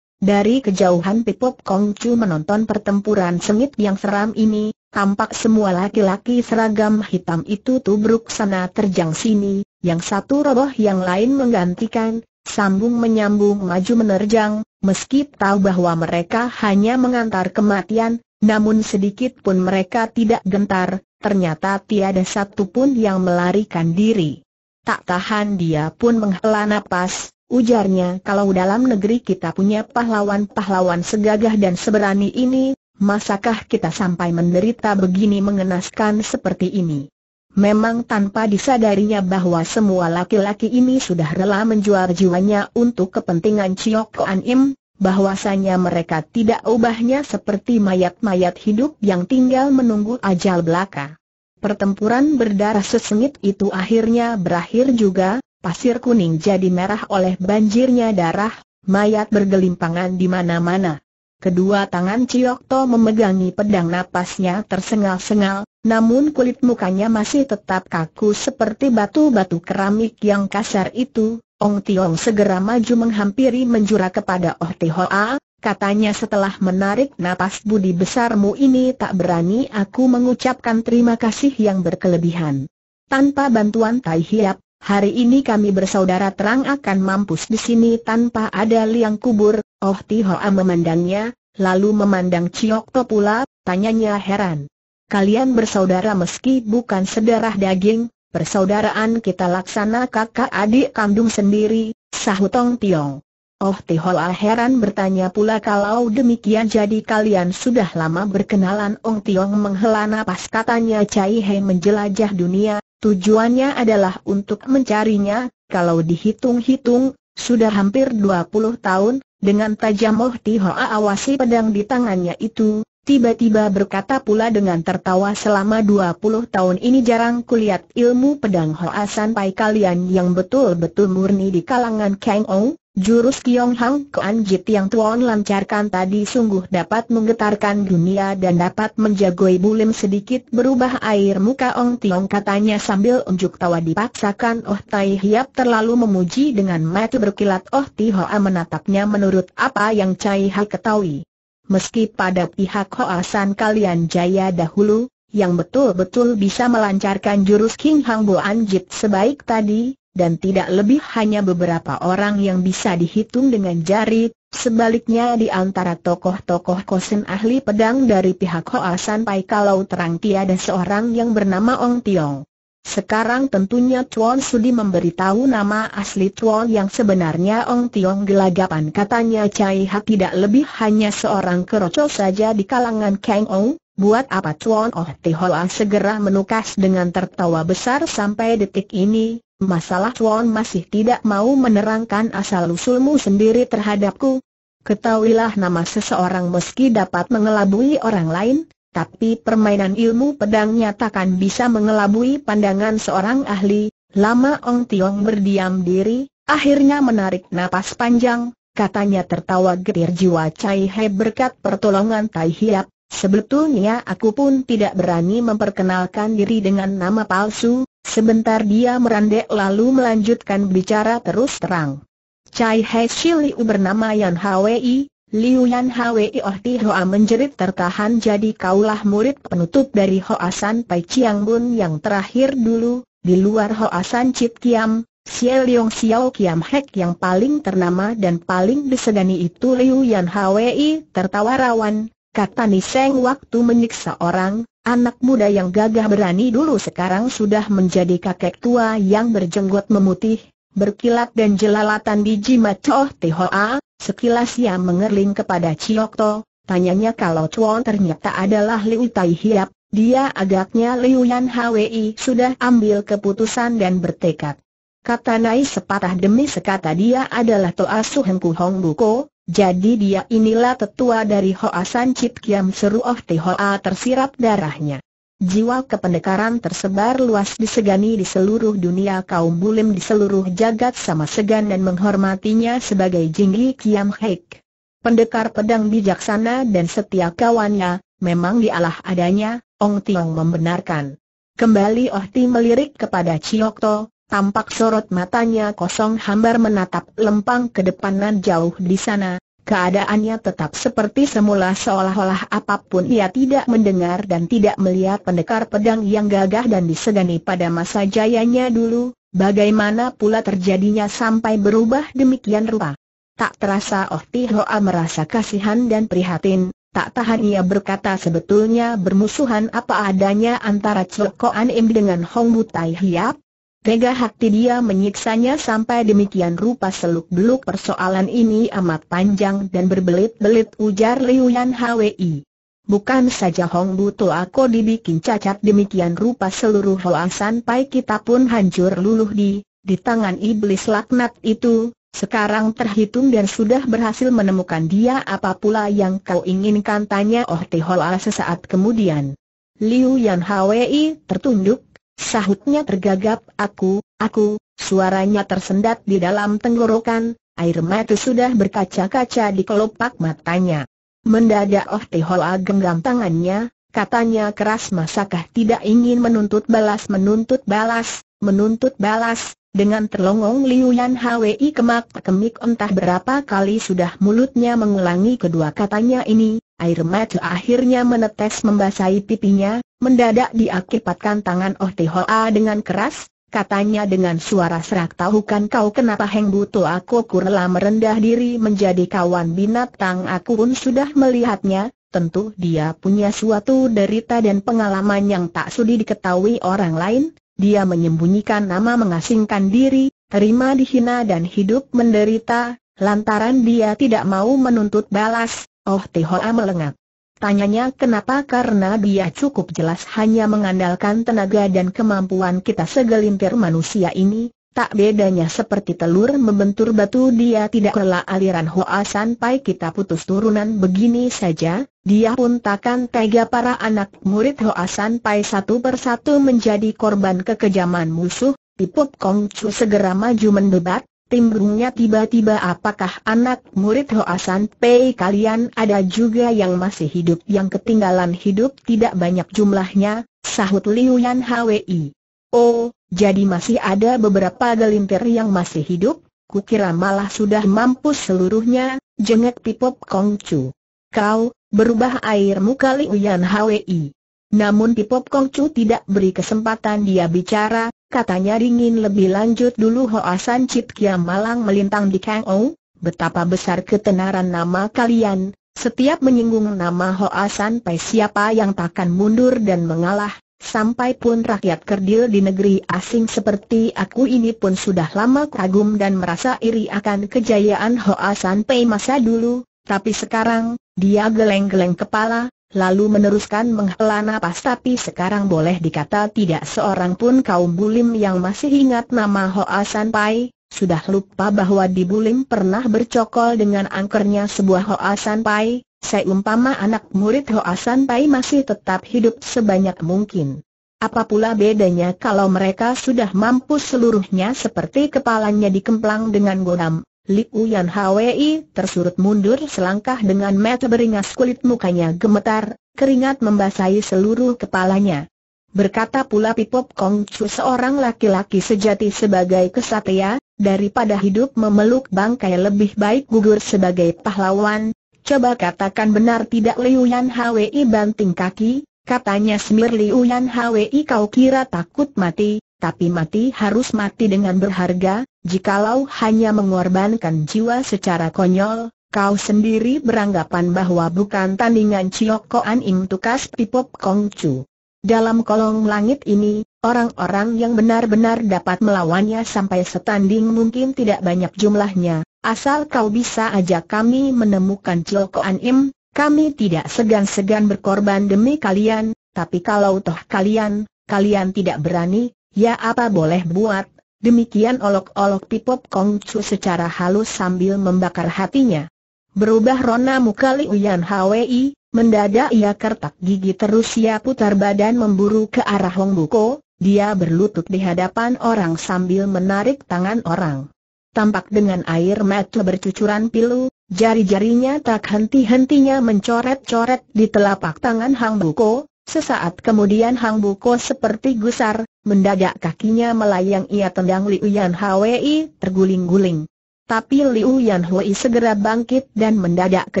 Dari kejauhan Pipop Kongcu menonton pertempuran sengit yang seram ini, Tampak semua laki-laki seragam hitam itu tubruk sana terjang sini, yang satu roboh yang lain menggantikan, sambung menyambung maju menerjang, meski tahu bahwa mereka hanya mengantar kematian, namun sedikit pun mereka tidak gentar, ternyata tiada satu pun yang melarikan diri. Tak tahan dia pun menghela napas, ujarnya kalau dalam negeri kita punya pahlawan-pahlawan segagah dan seberani ini, Masakah kita sampai menderita begini mengenaskan seperti ini? Memang tanpa disadarinya bahwa semua laki-laki ini sudah rela menjual jiwanya untuk kepentingan Chiok Koan Im, bahwasanya mereka tidak ubahnya seperti mayat-mayat hidup yang tinggal menunggu ajal belaka. Pertempuran berdarah sesengit itu akhirnya berakhir juga, pasir kuning jadi merah oleh banjirnya darah, mayat bergelimpangan di mana-mana. Kedua tangan Ciokto memegangi pedang napasnya tersengal-sengal, namun kulit mukanya masih tetap kaku seperti batu-batu keramik yang kasar itu. Ong Tiong segera maju menghampiri menjura kepada Oh Tihoa, katanya setelah menarik napas budi besarmu ini tak berani aku mengucapkan terima kasih yang berkelebihan. Tanpa bantuan Tai Hiap, hari ini kami bersaudara terang akan mampus di sini tanpa ada liang kubur, Oh Tihoa memandangnya, lalu memandang To pula, tanyanya heran. Kalian bersaudara meski bukan sedarah daging, persaudaraan kita laksana kakak adik kandung sendiri, sahutong Tiong. Oh Tihoa heran bertanya pula kalau demikian jadi kalian sudah lama berkenalan Ong Tiong menghela napas katanya Cai Hei menjelajah dunia, tujuannya adalah untuk mencarinya, kalau dihitung-hitung, sudah hampir 20 tahun, dengan tajam Oh Tihoa awasi pedang di tangannya itu, tiba-tiba berkata pula dengan tertawa selama 20 tahun ini jarang kulihat ilmu pedang Hoa sampai kalian yang betul-betul murni di kalangan Kang ong. Jurus Kiong Hang Kuan Jit yang Tuan lancarkan tadi sungguh dapat menggetarkan dunia dan dapat menjagoi bulim sedikit berubah air muka Ong Tiong katanya sambil unjuk tawa dipaksakan Oh Tai Hiap terlalu memuji dengan mata berkilat Oh Ti Hoa menatapnya menurut apa yang Cai Ha ketahui. Meski pada pihak Hoa San kalian jaya dahulu, yang betul-betul bisa melancarkan jurus King Hang Bo Jit sebaik tadi, dan tidak lebih hanya beberapa orang yang bisa dihitung dengan jari, sebaliknya di antara tokoh-tokoh kosen ahli pedang dari pihak Hoa Sanpai kalau terang tiada seorang yang bernama Ong Tiong. Sekarang tentunya Chuan Sudi memberitahu nama asli Chuan yang sebenarnya Ong Tiong gelagapan katanya Cai Hak tidak lebih hanya seorang keroco saja di kalangan Kang Ong. buat apa Chuan Oh Tihoa segera menukas dengan tertawa besar sampai detik ini, Masalah Chuan masih tidak mau menerangkan asal-usulmu sendiri terhadapku. Ketahuilah nama seseorang meski dapat mengelabui orang lain, tapi permainan ilmu pedang nyatakan bisa mengelabui pandangan seorang ahli. Lama Ong Tiong berdiam diri, akhirnya menarik napas panjang, katanya tertawa getir jiwa Cai He berkat pertolongan Tai Hiap. Sebetulnya aku pun tidak berani memperkenalkan diri dengan nama palsu, Sebentar dia merandek lalu melanjutkan bicara terus terang. Cai Hai Shiliu bernama Yan Hwei, Liu Yan Hwei Oh Ti Hoa menjerit tertahan jadi kaulah murid penutup dari Hoa San Pai Chiang Bun yang terakhir dulu, di luar Hoa San Chit Kiam, Xie Leong Xiao Kiam Hek yang paling ternama dan paling disegani itu Liu Yan Hwei, tertawa rawan, kata Niseng waktu menyiksa orang, Anak muda yang gagah berani dulu sekarang sudah menjadi kakek tua yang berjenggot memutih, berkilat dan jelalatan biji macoh Tihoa, sekilas ia mengerling kepada Ciokto, tanyanya kalau Chuan ternyata adalah Liu Tai Hiap, dia agaknya Liu Yan Hwi sudah ambil keputusan dan bertekad. Kata Nai sepatah demi sekata dia adalah Toa Suhengku Hong Buko, jadi dia inilah tetua dari Hoa San Chit Kiam Seru Oh Ti Hoa tersirap darahnya. Jiwa kependekaran tersebar luas disegani di seluruh dunia kaum bulim di seluruh jagat sama segan dan menghormatinya sebagai Jinggi Kiam Hek. Pendekar pedang bijaksana dan setia kawannya, memang dialah adanya, Ong Tiong membenarkan. Kembali Oh Ti melirik kepada Chiokto, Tampak sorot matanya kosong hambar menatap lempang ke depan nan jauh di sana. Keadaannya tetap seperti semula seolah-olah apapun ia tidak mendengar dan tidak melihat pendekar pedang yang gagah dan disegani pada masa jayanya dulu, bagaimana pula terjadinya sampai berubah demikian rupa. Tak terasa Oh Tihoa merasa kasihan dan prihatin, tak tahan ia berkata sebetulnya bermusuhan apa adanya antara Cokoan Im dengan Hong Butai Hiap, Tega hati dia menyiksanya sampai demikian rupa seluk-beluk persoalan ini amat panjang dan berbelit-belit ujar Liu Yan Hwi. Bukan saja Hong Buto aku dibikin cacat demikian rupa seluruh Hoa sampai kita pun hancur luluh di, di tangan iblis laknat itu, sekarang terhitung dan sudah berhasil menemukan dia apa pula yang kau inginkan tanya Oh Hoa sesaat kemudian. Liu Yan Hwi tertunduk Sahutnya tergagap, aku, aku, suaranya tersendat di dalam tenggorokan, air mata sudah berkaca-kaca di kelopak matanya. Mendadak Oh Tihola genggam tangannya, katanya keras masakah tidak ingin menuntut balas menuntut balas, menuntut balas, dengan terlongong Liu Yan Hwi kemak-kemik entah berapa kali sudah mulutnya mengulangi kedua katanya ini, Air mata akhirnya menetes membasahi pipinya, mendadak diakibatkan tangan Oh Hoa dengan keras, katanya dengan suara serak tahukan kau kenapa Heng Buto aku kurela merendah diri menjadi kawan binatang aku pun sudah melihatnya, tentu dia punya suatu derita dan pengalaman yang tak sudi diketahui orang lain, dia menyembunyikan nama mengasingkan diri, terima dihina dan hidup menderita, lantaran dia tidak mau menuntut balas, Oh Tehoa melengak. Tanyanya kenapa karena dia cukup jelas hanya mengandalkan tenaga dan kemampuan kita segelintir manusia ini, tak bedanya seperti telur membentur batu dia tidak rela aliran Hoa sampai kita putus turunan begini saja, dia pun takkan tega para anak murid Hoa sampai satu persatu menjadi korban kekejaman musuh, Pipop Kong Chu segera maju mendebat, timbrungnya tiba-tiba apakah anak murid Hoasan Pei kalian ada juga yang masih hidup yang ketinggalan hidup tidak banyak jumlahnya, sahut Liu Yan Hwi. Oh, jadi masih ada beberapa gelintir yang masih hidup? Kukira malah sudah mampus seluruhnya, jengek Pipop Kongcu. Kau, berubah air muka Liu Yan Hwi. Namun Pipop Kongcu tidak beri kesempatan dia bicara, katanya dingin lebih lanjut dulu Hoasan Cip Kia Malang melintang di Kang Ou, betapa besar ketenaran nama kalian, setiap menyinggung nama Hoasan Pai siapa yang takkan mundur dan mengalah, sampai pun rakyat kerdil di negeri asing seperti aku ini pun sudah lama kagum dan merasa iri akan kejayaan Hoasan Pai masa dulu, tapi sekarang, dia geleng-geleng kepala, lalu meneruskan menghela napas tapi sekarang boleh dikata tidak seorang pun kaum bulim yang masih ingat nama Hoa San Pai, sudah lupa bahwa di bulim pernah bercokol dengan angkernya sebuah Hoa San Pai, seumpama anak murid Hoa San Pai masih tetap hidup sebanyak mungkin. Apa pula bedanya kalau mereka sudah mampu seluruhnya seperti kepalanya dikemplang dengan godam, Liu Yan Hwi tersurut mundur selangkah dengan mata beringas kulit mukanya gemetar, keringat membasahi seluruh kepalanya. Berkata pula Pipop Kong Chu seorang laki-laki sejati sebagai kesatria, daripada hidup memeluk bangkai lebih baik gugur sebagai pahlawan. Coba katakan benar tidak Liu Yan Hwi banting kaki, katanya semir Liu Yan Hwi kau kira takut mati, tapi mati harus mati dengan berharga, Jikalau hanya mengorbankan jiwa secara konyol, kau sendiri beranggapan bahwa bukan tandingan Chiok Im Ing Tukas Pipop Kong Chu. Dalam kolong langit ini, orang-orang yang benar-benar dapat melawannya sampai setanding mungkin tidak banyak jumlahnya, asal kau bisa ajak kami menemukan Chiok Im, kami tidak segan-segan berkorban demi kalian, tapi kalau toh kalian, kalian tidak berani, ya apa boleh buat, Demikian olok-olok Pipop Kong Chu secara halus sambil membakar hatinya. Berubah rona muka Li Uyan Hwi, mendadak ia kertak gigi terus ia putar badan memburu ke arah Hong Buko, dia berlutut di hadapan orang sambil menarik tangan orang. Tampak dengan air mata bercucuran pilu, jari-jarinya tak henti-hentinya mencoret-coret di telapak tangan Hong Buko, Sesaat kemudian Hang Buko seperti gusar, mendadak kakinya melayang ia tendang Liu Yan Hwi terguling-guling. Tapi Liu Yan Hui segera bangkit dan mendadak ke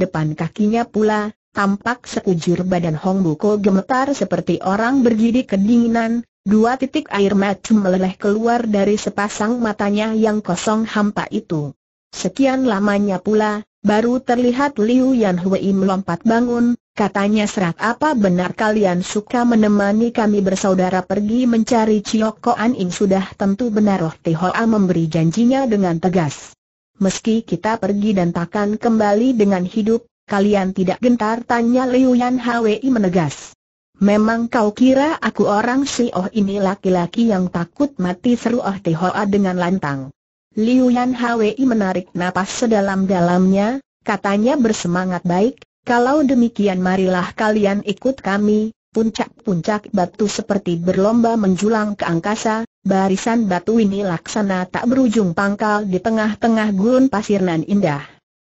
depan kakinya pula, tampak sekujur badan Hong Buko gemetar seperti orang bergidik kedinginan, dua titik air mata meleleh keluar dari sepasang matanya yang kosong hampa itu. Sekian lamanya pula, baru terlihat Liu Yan Hui melompat bangun, Katanya serat apa benar kalian suka menemani kami bersaudara pergi mencari Cioko Aning sudah tentu benar Oh Tihoa memberi janjinya dengan tegas. Meski kita pergi dan takkan kembali dengan hidup, kalian tidak gentar tanya Liu Yan Hwi menegas. Memang kau kira aku orang si Oh ini laki-laki yang takut mati seru Oh Tihoa dengan lantang. Liu Yan Hwi menarik napas sedalam-dalamnya, katanya bersemangat baik, kalau demikian marilah kalian ikut kami, puncak-puncak batu seperti berlomba menjulang ke angkasa, barisan batu ini laksana tak berujung pangkal di tengah-tengah gurun pasir nan indah.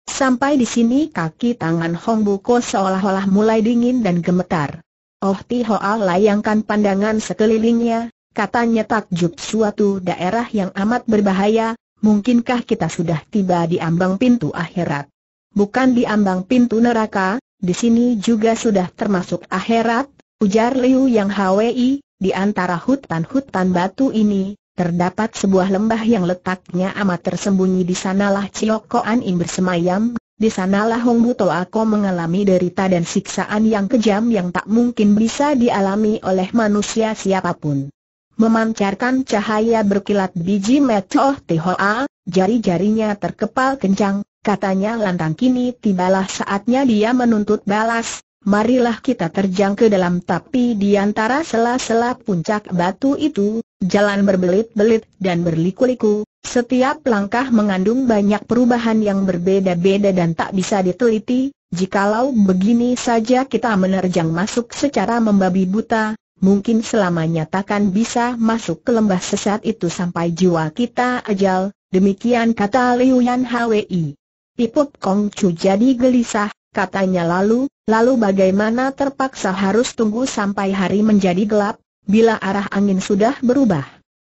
Sampai di sini kaki tangan Hong Buko seolah-olah mulai dingin dan gemetar. Oh ti Hoa layangkan pandangan sekelilingnya, katanya takjub suatu daerah yang amat berbahaya, mungkinkah kita sudah tiba di ambang pintu akhirat? bukan di ambang pintu neraka, di sini juga sudah termasuk akhirat, ujar Liu yang Hwi, di antara hutan-hutan batu ini, Terdapat sebuah lembah yang letaknya amat tersembunyi di sanalah Ciokoan Im bersemayam, di sanalah Hong Buto Ako mengalami derita dan siksaan yang kejam yang tak mungkin bisa dialami oleh manusia siapapun. Memancarkan cahaya berkilat biji metoh tihoa, jari-jarinya terkepal kencang, Katanya lantang kini tibalah saatnya dia menuntut balas, marilah kita terjang ke dalam tapi di antara sela-sela puncak batu itu, jalan berbelit-belit dan berliku-liku, setiap langkah mengandung banyak perubahan yang berbeda-beda dan tak bisa diteliti, jikalau begini saja kita menerjang masuk secara membabi buta, mungkin selamanya takkan bisa masuk ke lembah sesat itu sampai jiwa kita ajal, demikian kata Liu Yan Hwi. Iput Kong Chu jadi gelisah, katanya lalu, lalu bagaimana terpaksa harus tunggu sampai hari menjadi gelap, bila arah angin sudah berubah.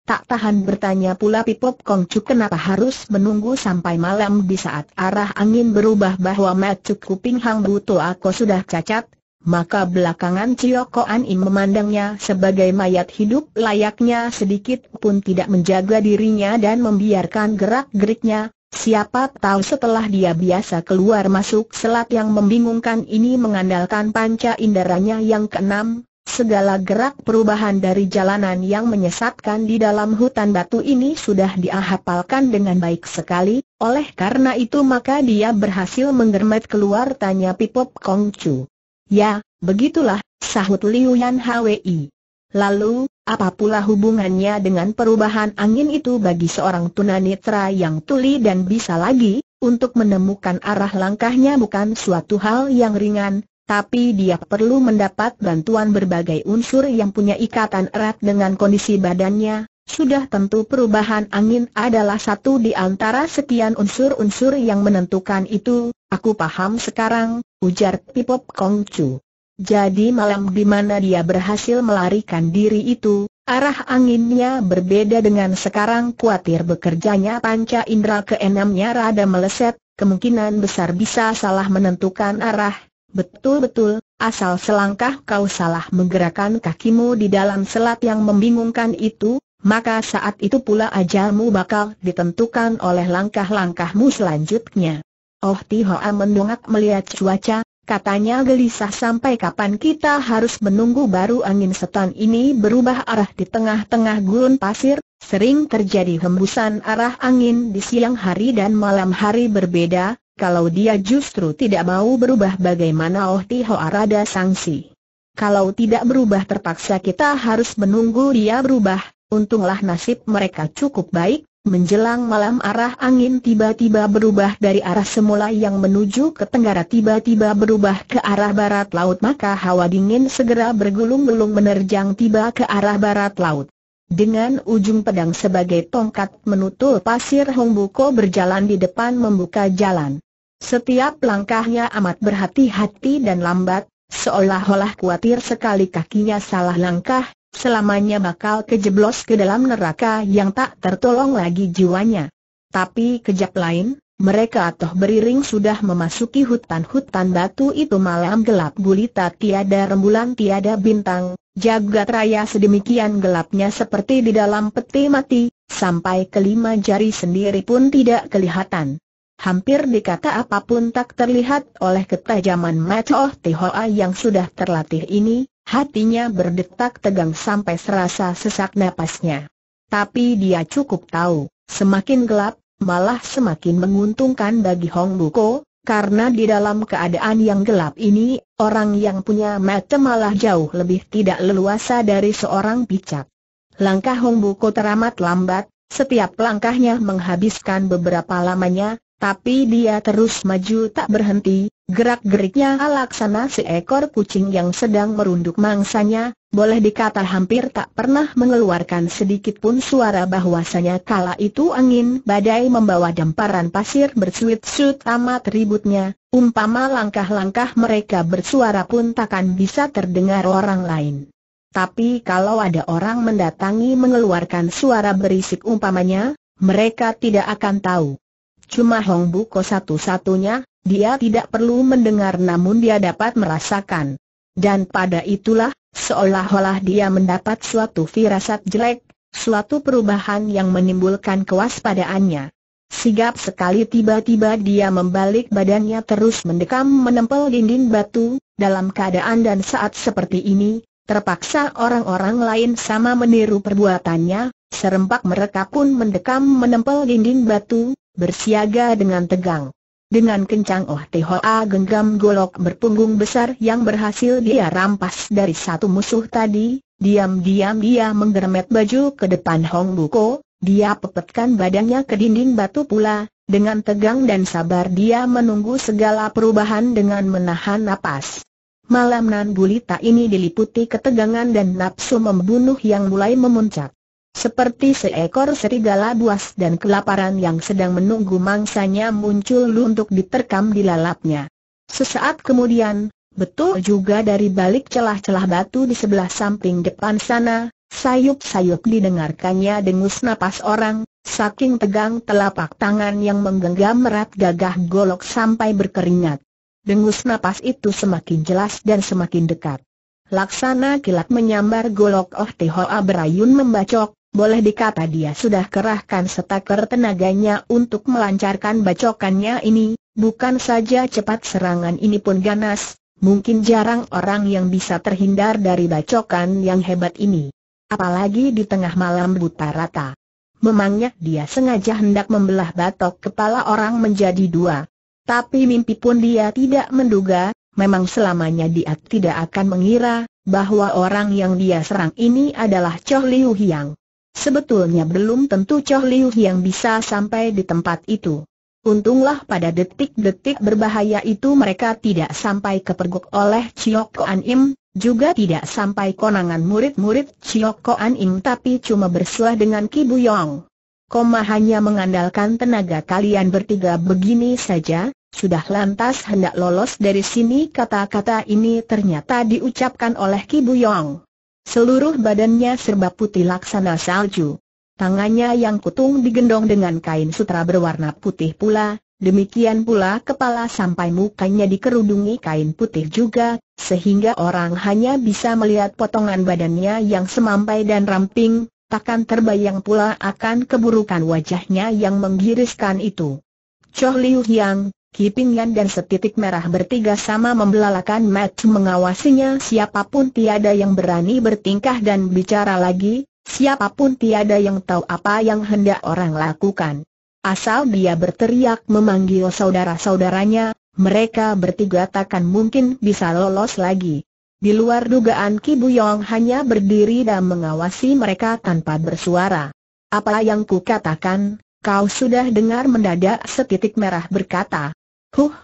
Tak tahan bertanya pula Pipop Kong Chu kenapa harus menunggu sampai malam di saat arah angin berubah bahwa Matuk Kuping Hang Buto Ako sudah cacat, maka belakangan Ciokoan Im memandangnya sebagai mayat hidup layaknya sedikit pun tidak menjaga dirinya dan membiarkan gerak-geriknya, Siapa tahu setelah dia biasa keluar masuk selat yang membingungkan ini mengandalkan panca inderanya yang keenam, segala gerak perubahan dari jalanan yang menyesatkan di dalam hutan batu ini sudah dia dengan baik sekali, oleh karena itu maka dia berhasil menggermet keluar tanya Pipop Kongcu. Ya, begitulah, sahut Liu Yan Hwi. Lalu, apa pula hubungannya dengan perubahan angin itu bagi seorang tunanetra yang tuli dan bisa lagi, untuk menemukan arah langkahnya bukan suatu hal yang ringan, tapi dia perlu mendapat bantuan berbagai unsur yang punya ikatan erat dengan kondisi badannya. Sudah tentu perubahan angin adalah satu di antara sekian unsur-unsur yang menentukan itu, aku paham sekarang, ujar Pipop Kongcu. Jadi malam di mana dia berhasil melarikan diri itu, arah anginnya berbeda dengan sekarang kuatir bekerjanya panca indera keenamnya rada meleset, kemungkinan besar bisa salah menentukan arah. Betul-betul, asal selangkah kau salah menggerakkan kakimu di dalam selat yang membingungkan itu, maka saat itu pula ajalmu bakal ditentukan oleh langkah-langkahmu selanjutnya. Oh Tihoa mendongak melihat cuaca, katanya gelisah sampai kapan kita harus menunggu baru angin setan ini berubah arah di tengah-tengah gurun pasir, sering terjadi hembusan arah angin di siang hari dan malam hari berbeda, kalau dia justru tidak mau berubah bagaimana Oh Tiho ada sanksi. Kalau tidak berubah terpaksa kita harus menunggu dia berubah, untunglah nasib mereka cukup baik, Menjelang malam arah angin tiba-tiba berubah dari arah semula yang menuju ke tenggara tiba-tiba berubah ke arah barat laut maka hawa dingin segera bergulung-gulung menerjang tiba ke arah barat laut. Dengan ujung pedang sebagai tongkat menutul pasir Hongbuko berjalan di depan membuka jalan. Setiap langkahnya amat berhati-hati dan lambat, seolah-olah khawatir sekali kakinya salah langkah, selamanya bakal kejeblos ke dalam neraka yang tak tertolong lagi jiwanya. Tapi kejap lain, mereka toh beriring sudah memasuki hutan-hutan batu itu malam gelap gulita tiada rembulan tiada bintang, jagat raya sedemikian gelapnya seperti di dalam peti mati, sampai kelima jari sendiri pun tidak kelihatan. Hampir dikata apapun tak terlihat oleh ketajaman Matoh Tihoa yang sudah terlatih ini, Hatinya berdetak tegang sampai serasa sesak napasnya. Tapi dia cukup tahu, semakin gelap, malah semakin menguntungkan bagi Hong Buko, karena di dalam keadaan yang gelap ini, orang yang punya mata malah jauh lebih tidak leluasa dari seorang picak. Langkah Hong Buko teramat lambat, setiap langkahnya menghabiskan beberapa lamanya, tapi dia terus maju tak berhenti, Gerak-geriknya laksana seekor kucing yang sedang merunduk mangsanya, boleh dikata hampir tak pernah mengeluarkan sedikit pun suara bahwasanya kala itu angin badai membawa demparan pasir bersuit-suit amat ributnya, umpama langkah-langkah mereka bersuara pun takkan bisa terdengar orang lain. Tapi kalau ada orang mendatangi mengeluarkan suara berisik umpamanya, mereka tidak akan tahu. Cuma Hong Buko satu-satunya, dia tidak perlu mendengar namun dia dapat merasakan. Dan pada itulah, seolah-olah dia mendapat suatu firasat jelek, suatu perubahan yang menimbulkan kewaspadaannya. Sigap sekali tiba-tiba dia membalik badannya terus mendekam menempel dinding batu, dalam keadaan dan saat seperti ini, terpaksa orang-orang lain sama meniru perbuatannya, serempak mereka pun mendekam menempel dinding batu, bersiaga dengan tegang. Dengan kencang Oh Tehoa genggam golok berpunggung besar yang berhasil dia rampas dari satu musuh tadi, diam-diam dia menggeremet baju ke depan Hong Buko, dia pepetkan badannya ke dinding batu pula, dengan tegang dan sabar dia menunggu segala perubahan dengan menahan napas. Malam Nan bulita ini diliputi ketegangan dan nafsu membunuh yang mulai memuncak. Seperti seekor serigala buas dan kelaparan yang sedang menunggu mangsanya muncul untuk diterkam di lalapnya. Sesaat kemudian, betul juga dari balik celah-celah batu di sebelah samping depan sana, sayup-sayup didengarkannya dengus napas orang, saking tegang telapak tangan yang menggenggam erat gagah golok sampai berkeringat. Dengus napas itu semakin jelas dan semakin dekat. Laksana kilat menyambar golok Oh Tihoa berayun membacok, boleh dikata dia sudah kerahkan setaker tenaganya untuk melancarkan bacokannya ini, bukan saja cepat serangan ini pun ganas, mungkin jarang orang yang bisa terhindar dari bacokan yang hebat ini. Apalagi di tengah malam buta rata. Memangnya dia sengaja hendak membelah batok kepala orang menjadi dua. Tapi mimpi pun dia tidak menduga, memang selamanya dia tidak akan mengira, bahwa orang yang dia serang ini adalah Choh Liu Hiang. Sebetulnya belum tentu Choh Liu yang bisa sampai di tempat itu. Untunglah pada detik-detik berbahaya itu mereka tidak sampai kepergok oleh Chiok Koan Im, juga tidak sampai konangan murid-murid Chiok Koan Im tapi cuma bersuah dengan Ki Yong. Koma hanya mengandalkan tenaga kalian bertiga begini saja, sudah lantas hendak lolos dari sini kata-kata ini ternyata diucapkan oleh Ki Yong. Seluruh badannya serba putih laksana salju. Tangannya yang kutung digendong dengan kain sutra berwarna putih pula, demikian pula kepala sampai mukanya dikerudungi kain putih juga, sehingga orang hanya bisa melihat potongan badannya yang semampai dan ramping, takkan terbayang pula akan keburukan wajahnya yang menggiriskan itu. Choh Liu Yang, Kipingan dan setitik merah bertiga sama membelalakan Matt mengawasinya siapapun tiada yang berani bertingkah dan bicara lagi, siapapun tiada yang tahu apa yang hendak orang lakukan. Asal dia berteriak memanggil saudara-saudaranya, mereka bertiga takkan mungkin bisa lolos lagi. Di luar dugaan Ki Buyong hanya berdiri dan mengawasi mereka tanpa bersuara. Apa yang ku katakan, kau sudah dengar mendadak setitik merah berkata. Huh!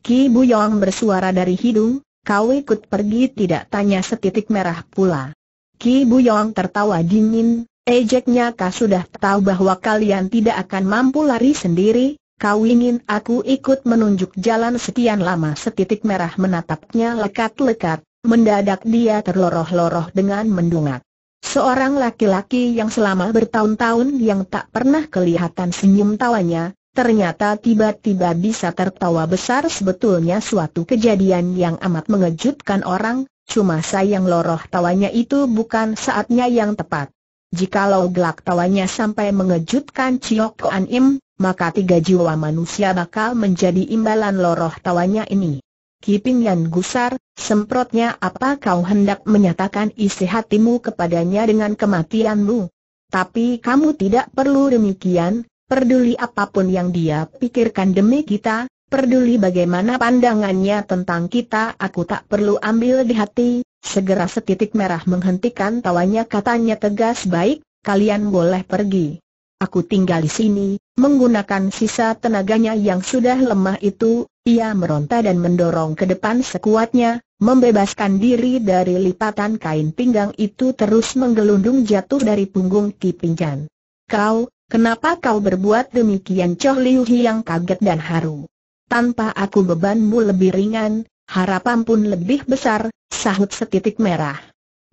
Ki Buyong bersuara dari hidung, kau ikut pergi tidak tanya setitik merah pula. Ki Buyong tertawa dingin, ejeknya kau sudah tahu bahwa kalian tidak akan mampu lari sendiri, kau ingin aku ikut menunjuk jalan sekian lama setitik merah menatapnya lekat-lekat, mendadak dia terloroh-loroh dengan mendungak. Seorang laki-laki yang selama bertahun-tahun yang tak pernah kelihatan senyum tawanya, ternyata tiba-tiba bisa tertawa besar sebetulnya suatu kejadian yang amat mengejutkan orang, cuma sayang loroh tawanya itu bukan saatnya yang tepat. Jikalau gelak tawanya sampai mengejutkan Chiok Koan Im, maka tiga jiwa manusia bakal menjadi imbalan loroh tawanya ini. Kiping Yan gusar, semprotnya apa kau hendak menyatakan isi hatimu kepadanya dengan kematianmu? Tapi kamu tidak perlu demikian, Perduli apapun yang dia pikirkan demi kita, perduli bagaimana pandangannya tentang kita aku tak perlu ambil di hati, segera setitik merah menghentikan tawanya katanya tegas baik, kalian boleh pergi. Aku tinggal di sini, menggunakan sisa tenaganya yang sudah lemah itu, ia meronta dan mendorong ke depan sekuatnya, membebaskan diri dari lipatan kain pinggang itu terus menggelundung jatuh dari punggung Ki Pinjan. Kau, Kenapa kau berbuat demikian Choh Liu yang kaget dan haru? Tanpa aku bebanmu lebih ringan, harapan pun lebih besar, sahut setitik merah.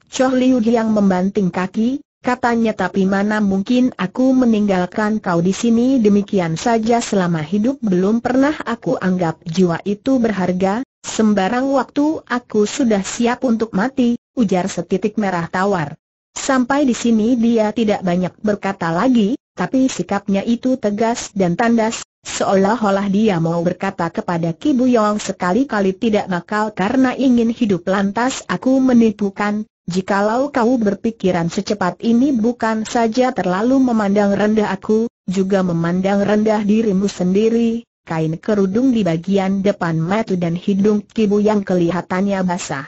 Choh Liu yang membanting kaki, katanya tapi mana mungkin aku meninggalkan kau di sini demikian saja selama hidup belum pernah aku anggap jiwa itu berharga, sembarang waktu aku sudah siap untuk mati, ujar setitik merah tawar. Sampai di sini dia tidak banyak berkata lagi, tapi sikapnya itu tegas dan tandas, seolah-olah dia mau berkata kepada Kibu Yong sekali-kali tidak bakal karena ingin hidup lantas aku menipukan, jikalau kau berpikiran secepat ini bukan saja terlalu memandang rendah aku, juga memandang rendah dirimu sendiri, kain kerudung di bagian depan matu dan hidung Kibu yang kelihatannya basah.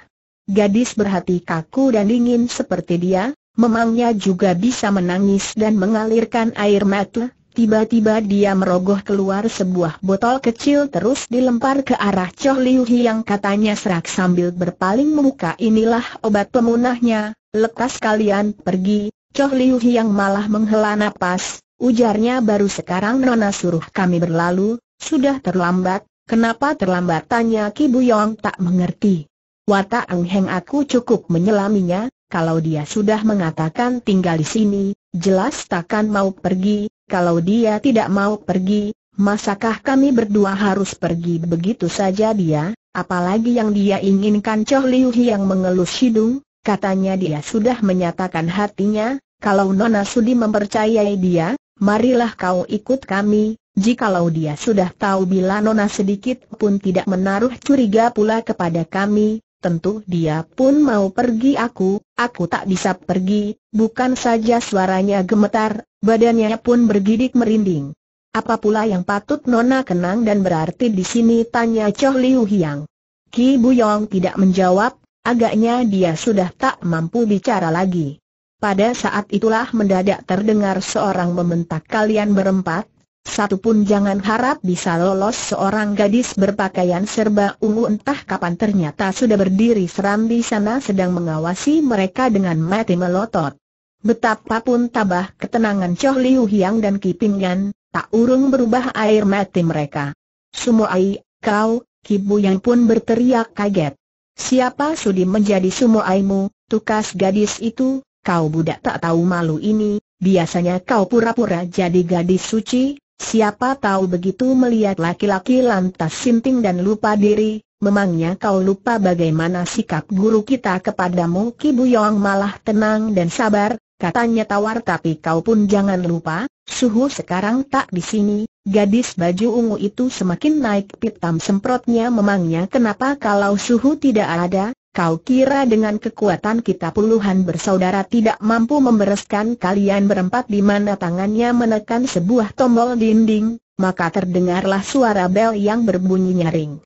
Gadis berhati kaku dan dingin seperti dia, Memangnya juga bisa menangis dan mengalirkan air mata? Tiba-tiba dia merogoh keluar sebuah botol kecil terus dilempar ke arah Choh Liu yang katanya serak sambil berpaling muka inilah obat pemunahnya, lekas kalian pergi, Choh Liu yang malah menghela napas, ujarnya baru sekarang Nona suruh kami berlalu, sudah terlambat, kenapa terlambat tanya Ki Buyong tak mengerti. Watak Eng Heng aku cukup menyelaminya, kalau dia sudah mengatakan tinggal di sini, jelas takkan mau pergi, kalau dia tidak mau pergi, masakah kami berdua harus pergi begitu saja dia, apalagi yang dia inginkan Choh Liu yang mengelus hidung, katanya dia sudah menyatakan hatinya, kalau Nona Sudi mempercayai dia, marilah kau ikut kami, Jikalau dia sudah tahu bila Nona sedikit pun tidak menaruh curiga pula kepada kami, tentu dia pun mau pergi aku, aku tak bisa pergi, bukan saja suaranya gemetar, badannya pun bergidik merinding. Apa pula yang patut Nona kenang dan berarti di sini tanya Choh Liu Hiang. Ki Buyong tidak menjawab, agaknya dia sudah tak mampu bicara lagi. Pada saat itulah mendadak terdengar seorang membentak kalian berempat, satu pun jangan harap bisa lolos seorang gadis berpakaian serba ungu entah kapan ternyata sudah berdiri seram di sana sedang mengawasi mereka dengan mati melotot. Betapapun tabah ketenangan Choh Liu Hiang dan Kipingan, tak urung berubah air mati mereka. Sumo Ai, kau, Kibuyang pun berteriak kaget. Siapa sudi menjadi sumo sumoaimu, tukas gadis itu, kau budak tak tahu malu ini, biasanya kau pura-pura jadi gadis suci, Siapa tahu begitu melihat laki-laki lantas sinting dan lupa diri, memangnya kau lupa bagaimana sikap guru kita kepadamu Ki Yong malah tenang dan sabar, katanya tawar tapi kau pun jangan lupa, suhu sekarang tak di sini, gadis baju ungu itu semakin naik pitam semprotnya memangnya kenapa kalau suhu tidak ada, Kau kira dengan kekuatan kita puluhan bersaudara tidak mampu membereskan kalian berempat di mana tangannya menekan sebuah tombol dinding, maka terdengarlah suara bel yang berbunyi nyaring.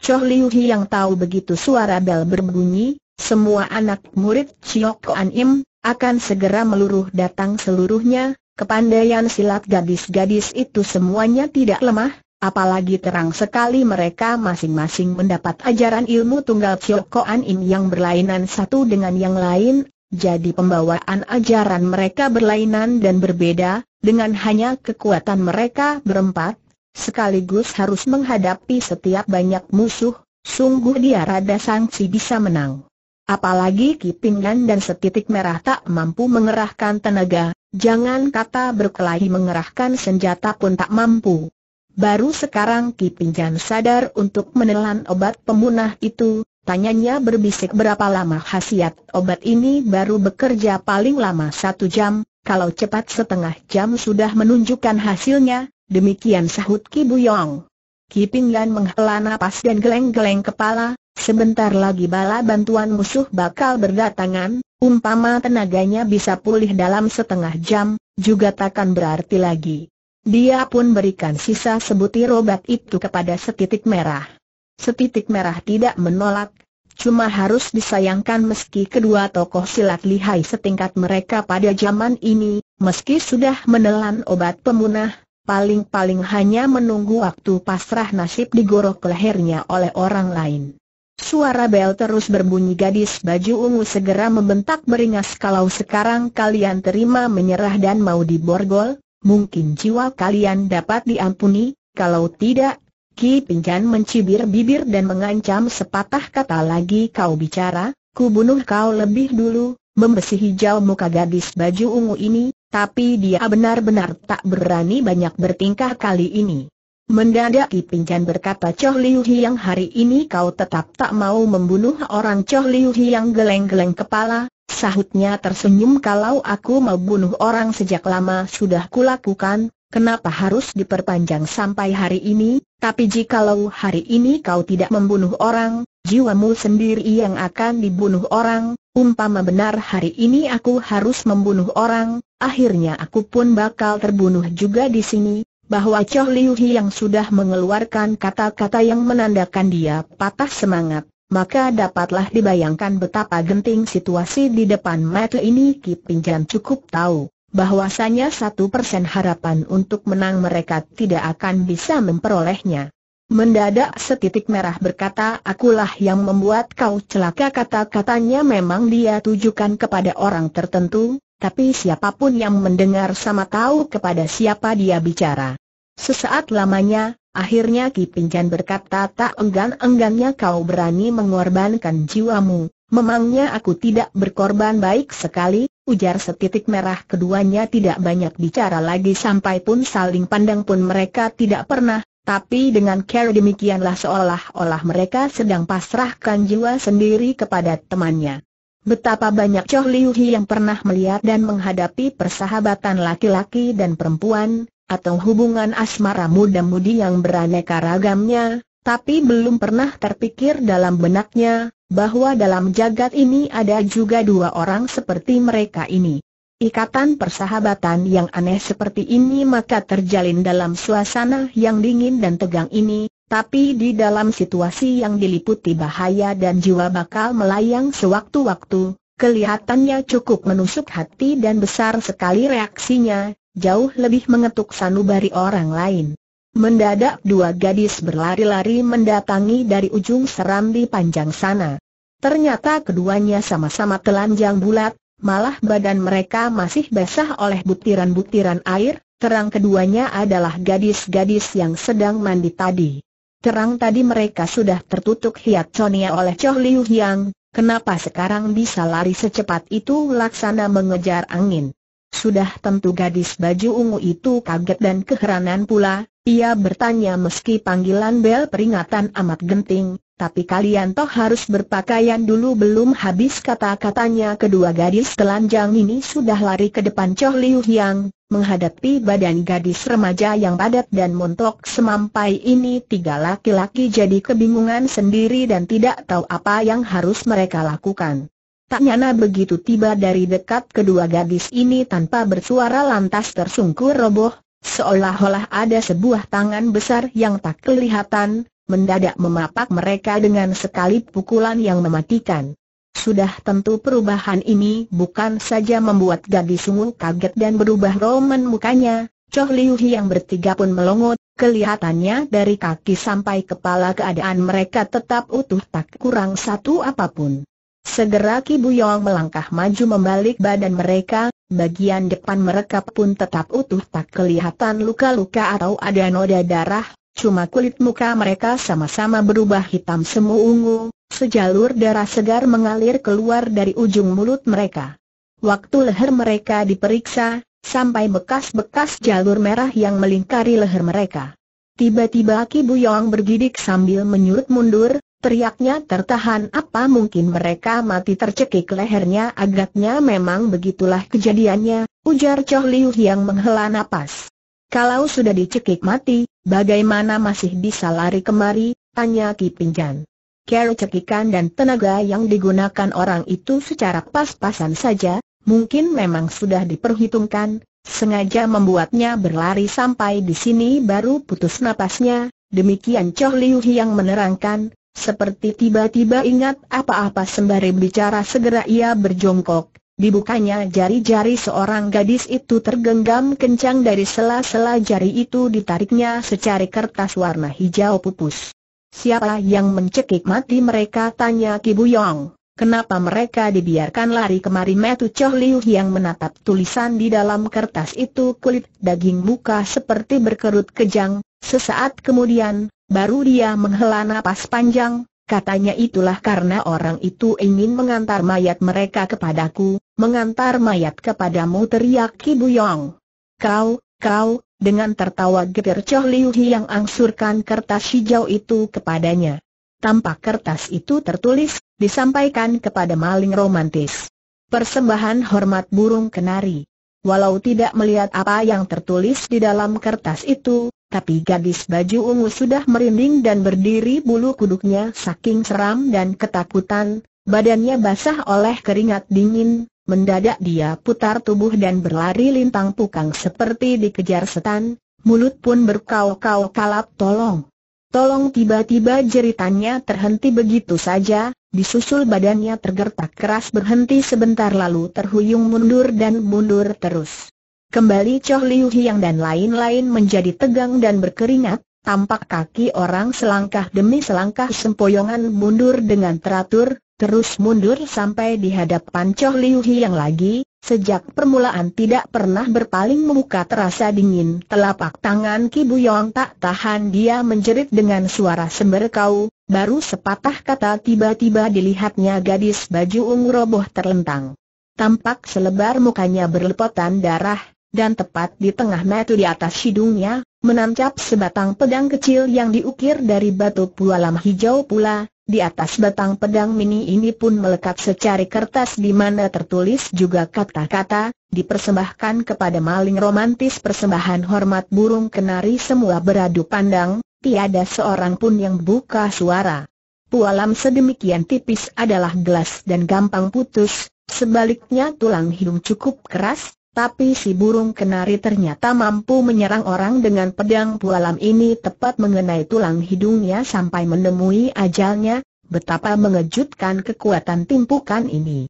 Choh Liu Hi yang tahu begitu suara bel berbunyi, semua anak murid Chiok An Im, akan segera meluruh datang seluruhnya, kepandaian silat gadis-gadis itu semuanya tidak lemah, Apalagi terang sekali mereka masing-masing mendapat ajaran ilmu tunggal Ciokoan Im yang berlainan satu dengan yang lain, jadi pembawaan ajaran mereka berlainan dan berbeda, dengan hanya kekuatan mereka berempat, sekaligus harus menghadapi setiap banyak musuh, sungguh dia rada sangsi bisa menang. Apalagi Kipingan dan setitik merah tak mampu mengerahkan tenaga, jangan kata berkelahi mengerahkan senjata pun tak mampu. Baru sekarang Ki Pinjan sadar untuk menelan obat pemunah itu, tanyanya berbisik berapa lama khasiat obat ini baru bekerja paling lama satu jam, kalau cepat setengah jam sudah menunjukkan hasilnya, demikian sahut Ki Buyong. Ki Pinjan menghela napas dan geleng-geleng kepala, sebentar lagi bala bantuan musuh bakal berdatangan, umpama tenaganya bisa pulih dalam setengah jam, juga takkan berarti lagi. Dia pun berikan sisa sebutir obat itu kepada setitik merah. Setitik merah tidak menolak, Cuma harus disayangkan meski kedua tokoh silat lihai setingkat mereka pada zaman ini, meski sudah menelan obat pemunah, paling-paling hanya menunggu waktu pasrah nasib digorok lehernya oleh orang lain. Suara bel terus berbunyi gadis baju ungu segera membentak beringas kalau sekarang kalian terima menyerah dan mau diborgol, mungkin jiwa kalian dapat diampuni, kalau tidak, Ki Pinjan mencibir bibir dan mengancam sepatah kata lagi kau bicara, ku bunuh kau lebih dulu, membesi hijau muka gadis baju ungu ini, tapi dia benar-benar tak berani banyak bertingkah kali ini. Mendadak Ki Pinjan berkata Choh Liu yang hari ini kau tetap tak mau membunuh orang Choh Liu yang geleng-geleng kepala, Sahutnya tersenyum kalau aku mau bunuh orang sejak lama sudah kulakukan, kenapa harus diperpanjang sampai hari ini, tapi jikalau hari ini kau tidak membunuh orang, jiwamu sendiri yang akan dibunuh orang, umpama benar hari ini aku harus membunuh orang, akhirnya aku pun bakal terbunuh juga di sini, bahwa Choh Liu Hi yang sudah mengeluarkan kata-kata yang menandakan dia patah semangat, maka dapatlah dibayangkan betapa genting situasi di depan mata ini Ki Pinjan cukup tahu bahwasanya satu persen harapan untuk menang mereka tidak akan bisa memperolehnya. Mendadak setitik merah berkata akulah yang membuat kau celaka kata-katanya memang dia tujukan kepada orang tertentu, tapi siapapun yang mendengar sama tahu kepada siapa dia bicara. Sesaat lamanya, Akhirnya Ki Pinjan berkata tak enggan-enggannya kau berani mengorbankan jiwamu, memangnya aku tidak berkorban baik sekali, ujar setitik merah keduanya tidak banyak bicara lagi sampai pun saling pandang pun mereka tidak pernah tapi dengan care demikianlah seolah-olah mereka sedang pasrahkan jiwa sendiri kepada temannya. Betapa banyak Choh Liu Hi yang pernah melihat dan menghadapi persahabatan laki-laki dan perempuan, atau hubungan asmara muda-mudi yang beraneka ragamnya, tapi belum pernah terpikir dalam benaknya, bahwa dalam jagat ini ada juga dua orang seperti mereka ini. Ikatan persahabatan yang aneh seperti ini maka terjalin dalam suasana yang dingin dan tegang ini, tapi di dalam situasi yang diliputi bahaya dan jiwa bakal melayang sewaktu-waktu, kelihatannya cukup menusuk hati dan besar sekali reaksinya, jauh lebih mengetuk sanubari orang lain. Mendadak dua gadis berlari-lari mendatangi dari ujung serambi panjang sana. Ternyata keduanya sama-sama telanjang bulat, malah badan mereka masih basah oleh butiran-butiran air, terang keduanya adalah gadis-gadis yang sedang mandi tadi. Terang tadi mereka sudah tertutup hiat conia oleh Choh Liu hyang. kenapa sekarang bisa lari secepat itu laksana mengejar angin. Sudah tentu gadis baju ungu itu kaget dan keheranan pula, ia bertanya meski panggilan bel peringatan amat genting, tapi kalian toh harus berpakaian dulu belum habis kata-katanya kedua gadis telanjang ini sudah lari ke depan Choh Liu Yang, menghadapi badan gadis remaja yang padat dan montok semampai ini tiga laki-laki jadi kebingungan sendiri dan tidak tahu apa yang harus mereka lakukan. Tak nyana begitu tiba dari dekat kedua gadis ini tanpa bersuara lantas tersungkur roboh, seolah-olah ada sebuah tangan besar yang tak kelihatan, mendadak memapak mereka dengan sekali pukulan yang mematikan. Sudah tentu perubahan ini bukan saja membuat gadis ungu kaget dan berubah roman mukanya, Choh Liu yang bertiga pun melongot, kelihatannya dari kaki sampai kepala keadaan mereka tetap utuh tak kurang satu apapun. Segera Ki Buyong melangkah maju membalik badan mereka, bagian depan mereka pun tetap utuh tak kelihatan luka-luka atau ada noda darah, cuma kulit muka mereka sama-sama berubah hitam semu ungu, sejalur darah segar mengalir keluar dari ujung mulut mereka. Waktu leher mereka diperiksa, sampai bekas-bekas jalur merah yang melingkari leher mereka. Tiba-tiba Ki Buyong bergidik sambil menyurut mundur, Teriaknya tertahan apa mungkin mereka mati tercekik lehernya agaknya memang begitulah kejadiannya, ujar Choh Liu yang menghela napas. Kalau sudah dicekik mati, bagaimana masih bisa lari kemari, tanya Ki Pinjan. Kero cekikan dan tenaga yang digunakan orang itu secara pas-pasan saja, mungkin memang sudah diperhitungkan, sengaja membuatnya berlari sampai di sini baru putus napasnya, demikian Choh Liu yang menerangkan, seperti tiba-tiba ingat apa-apa sembari bicara segera ia berjongkok, dibukanya jari-jari seorang gadis itu tergenggam kencang dari sela-sela jari itu ditariknya secari kertas warna hijau pupus. Siapa yang mencekik mati mereka tanya Ki Yong. Kenapa mereka dibiarkan lari kemari Metu Choh Liu yang menatap tulisan di dalam kertas itu kulit daging buka seperti berkerut kejang, sesaat kemudian, Baru dia menghela napas panjang, katanya itulah karena orang itu ingin mengantar mayat mereka kepadaku, mengantar mayat kepadamu teriak Kibu Yong. Kau, kau, dengan tertawa getir Choh Liu yang angsurkan kertas hijau itu kepadanya. Tampak kertas itu tertulis, disampaikan kepada maling romantis. Persembahan hormat burung kenari. Walau tidak melihat apa yang tertulis di dalam kertas itu, tapi gadis baju ungu sudah merinding dan berdiri bulu kuduknya saking seram dan ketakutan, badannya basah oleh keringat dingin, mendadak dia putar tubuh dan berlari lintang pukang seperti dikejar setan, mulut pun berkau-kau kalap tolong. Tolong tiba-tiba jeritannya terhenti begitu saja, Disusul badannya tergertak keras berhenti sebentar lalu terhuyung mundur dan mundur terus. Kembali Choh Liu Hiang dan lain-lain menjadi tegang dan berkeringat, tampak kaki orang selangkah demi selangkah sempoyongan mundur dengan teratur, terus mundur sampai di hadapan Choh Liu Hiang lagi, sejak permulaan tidak pernah berpaling muka terasa dingin. Telapak tangan Ki Buyong tak tahan dia menjerit dengan suara semberkau, Baru sepatah kata tiba-tiba dilihatnya gadis baju ungu roboh terlentang. Tampak selebar mukanya berlepotan darah, dan tepat di tengah metu di atas hidungnya, menancap sebatang pedang kecil yang diukir dari batu pualam hijau pula, di atas batang pedang mini ini pun melekat secari kertas di mana tertulis juga kata-kata, dipersembahkan kepada maling romantis persembahan hormat burung kenari semua beradu pandang, tiada seorang pun yang buka suara. Pualam sedemikian tipis adalah gelas dan gampang putus, sebaliknya tulang hidung cukup keras, tapi si burung kenari ternyata mampu menyerang orang dengan pedang pualam ini tepat mengenai tulang hidungnya sampai menemui ajalnya, betapa mengejutkan kekuatan timpukan ini.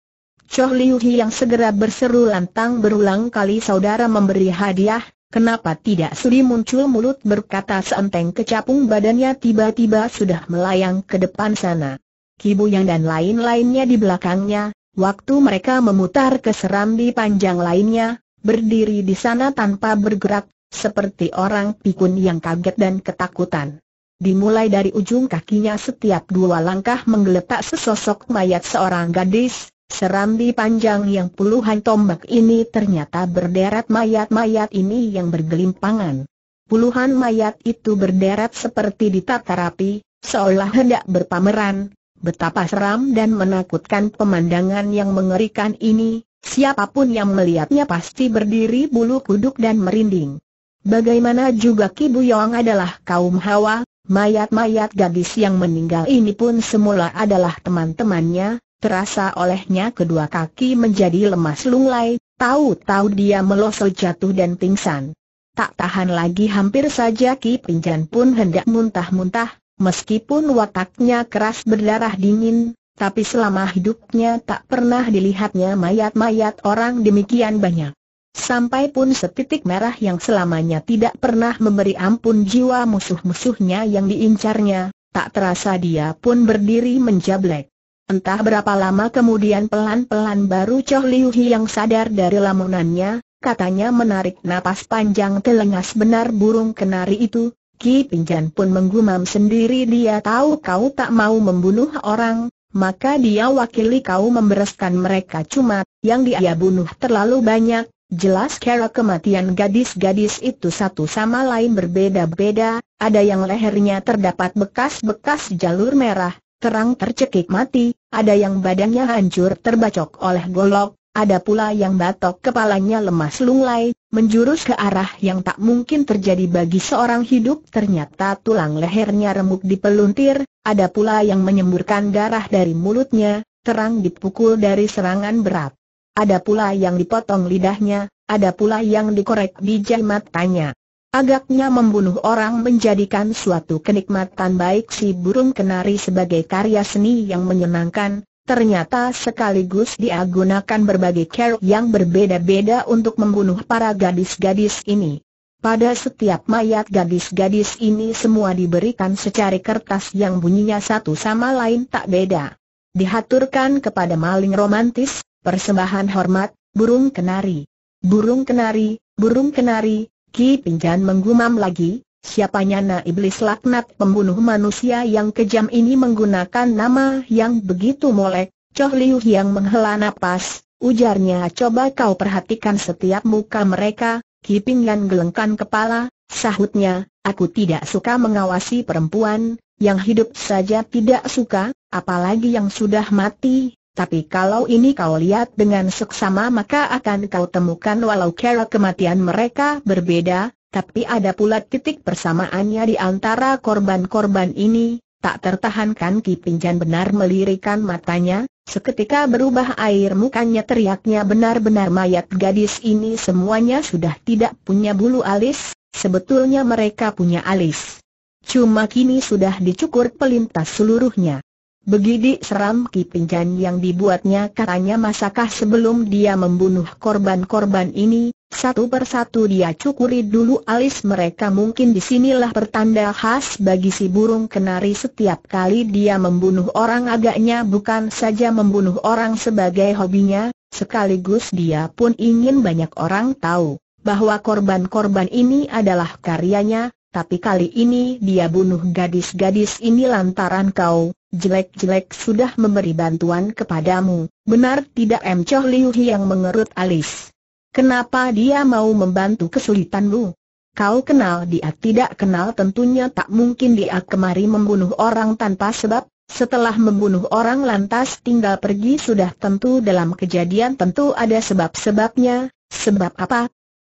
Choh Liu Hi yang segera berseru lantang berulang kali saudara memberi hadiah, kenapa tidak Sudi muncul mulut berkata seenteng kecapung badannya tiba-tiba sudah melayang ke depan sana. Kibu yang dan lain-lainnya di belakangnya, waktu mereka memutar ke serambi panjang lainnya, berdiri di sana tanpa bergerak, seperti orang pikun yang kaget dan ketakutan. Dimulai dari ujung kakinya setiap dua langkah menggeletak sesosok mayat seorang gadis, Serambi panjang yang puluhan tombak ini ternyata berderet mayat-mayat ini yang bergelimpangan. Puluhan mayat itu berderet seperti ditata rapi, seolah hendak berpameran. Betapa seram dan menakutkan pemandangan yang mengerikan ini, siapapun yang melihatnya pasti berdiri bulu kuduk dan merinding. Bagaimana juga Ki Buyong adalah kaum hawa, mayat-mayat gadis yang meninggal ini pun semula adalah teman-temannya, Terasa olehnya kedua kaki menjadi lemas lunglai, tahu-tahu dia melosot jatuh dan pingsan. Tak tahan lagi hampir saja Ki Pinjan pun hendak muntah-muntah, meskipun wataknya keras berdarah dingin, tapi selama hidupnya tak pernah dilihatnya mayat-mayat orang demikian banyak. Sampai pun setitik merah yang selamanya tidak pernah memberi ampun jiwa musuh-musuhnya yang diincarnya, tak terasa dia pun berdiri menjablek. Entah berapa lama kemudian pelan-pelan baru Choh Liu Hi yang sadar dari lamunannya, katanya menarik napas panjang telengas benar burung kenari itu, Ki Pinjan pun menggumam sendiri dia tahu kau tak mau membunuh orang, maka dia wakili kau membereskan mereka cuma, yang dia bunuh terlalu banyak, jelas kera kematian gadis-gadis itu satu sama lain berbeda-beda, ada yang lehernya terdapat bekas-bekas jalur merah, terang tercekik mati, ada yang badannya hancur terbacok oleh golok, ada pula yang batok kepalanya lemas lunglai, menjurus ke arah yang tak mungkin terjadi bagi seorang hidup ternyata tulang lehernya remuk dipeluntir, ada pula yang menyemburkan darah dari mulutnya, terang dipukul dari serangan berat. Ada pula yang dipotong lidahnya, ada pula yang dikorek biji matanya. Agaknya membunuh orang menjadikan suatu kenikmatan baik si burung kenari sebagai karya seni yang menyenangkan, ternyata sekaligus dia gunakan berbagai cara yang berbeda-beda untuk membunuh para gadis-gadis ini. Pada setiap mayat gadis-gadis ini semua diberikan secari kertas yang bunyinya satu sama lain tak beda. Dihaturkan kepada maling romantis, persembahan hormat, burung kenari. Burung kenari, burung kenari, Ki Pinjan menggumam lagi, siapanya na iblis laknat pembunuh manusia yang kejam ini menggunakan nama yang begitu molek, Choh Liu yang menghela nafas. ujarnya coba kau perhatikan setiap muka mereka, Ki Pinjan gelengkan kepala, sahutnya, aku tidak suka mengawasi perempuan, yang hidup saja tidak suka, apalagi yang sudah mati, tapi kalau ini kau lihat dengan seksama maka akan kau temukan walau cara kematian mereka berbeda, tapi ada pula titik persamaannya di antara korban-korban ini, tak tertahankan Ki Pinjan benar melirikan matanya, seketika berubah air mukanya teriaknya benar-benar mayat gadis ini semuanya sudah tidak punya bulu alis, sebetulnya mereka punya alis. Cuma kini sudah dicukur pelintas seluruhnya. Begini seram kipinjan yang dibuatnya katanya masakah sebelum dia membunuh korban-korban ini, satu persatu dia cukuri dulu alis mereka mungkin disinilah pertanda khas bagi si burung kenari setiap kali dia membunuh orang agaknya bukan saja membunuh orang sebagai hobinya, sekaligus dia pun ingin banyak orang tahu bahwa korban-korban ini adalah karyanya, tapi kali ini dia bunuh gadis-gadis ini lantaran kau, jelek-jelek sudah memberi bantuan kepadamu, benar tidak M. Choh Liu yang mengerut alis. Kenapa dia mau membantu kesulitanmu? Kau kenal dia tidak kenal tentunya tak mungkin dia kemari membunuh orang tanpa sebab, setelah membunuh orang lantas tinggal pergi sudah tentu dalam kejadian tentu ada sebab-sebabnya, sebab apa,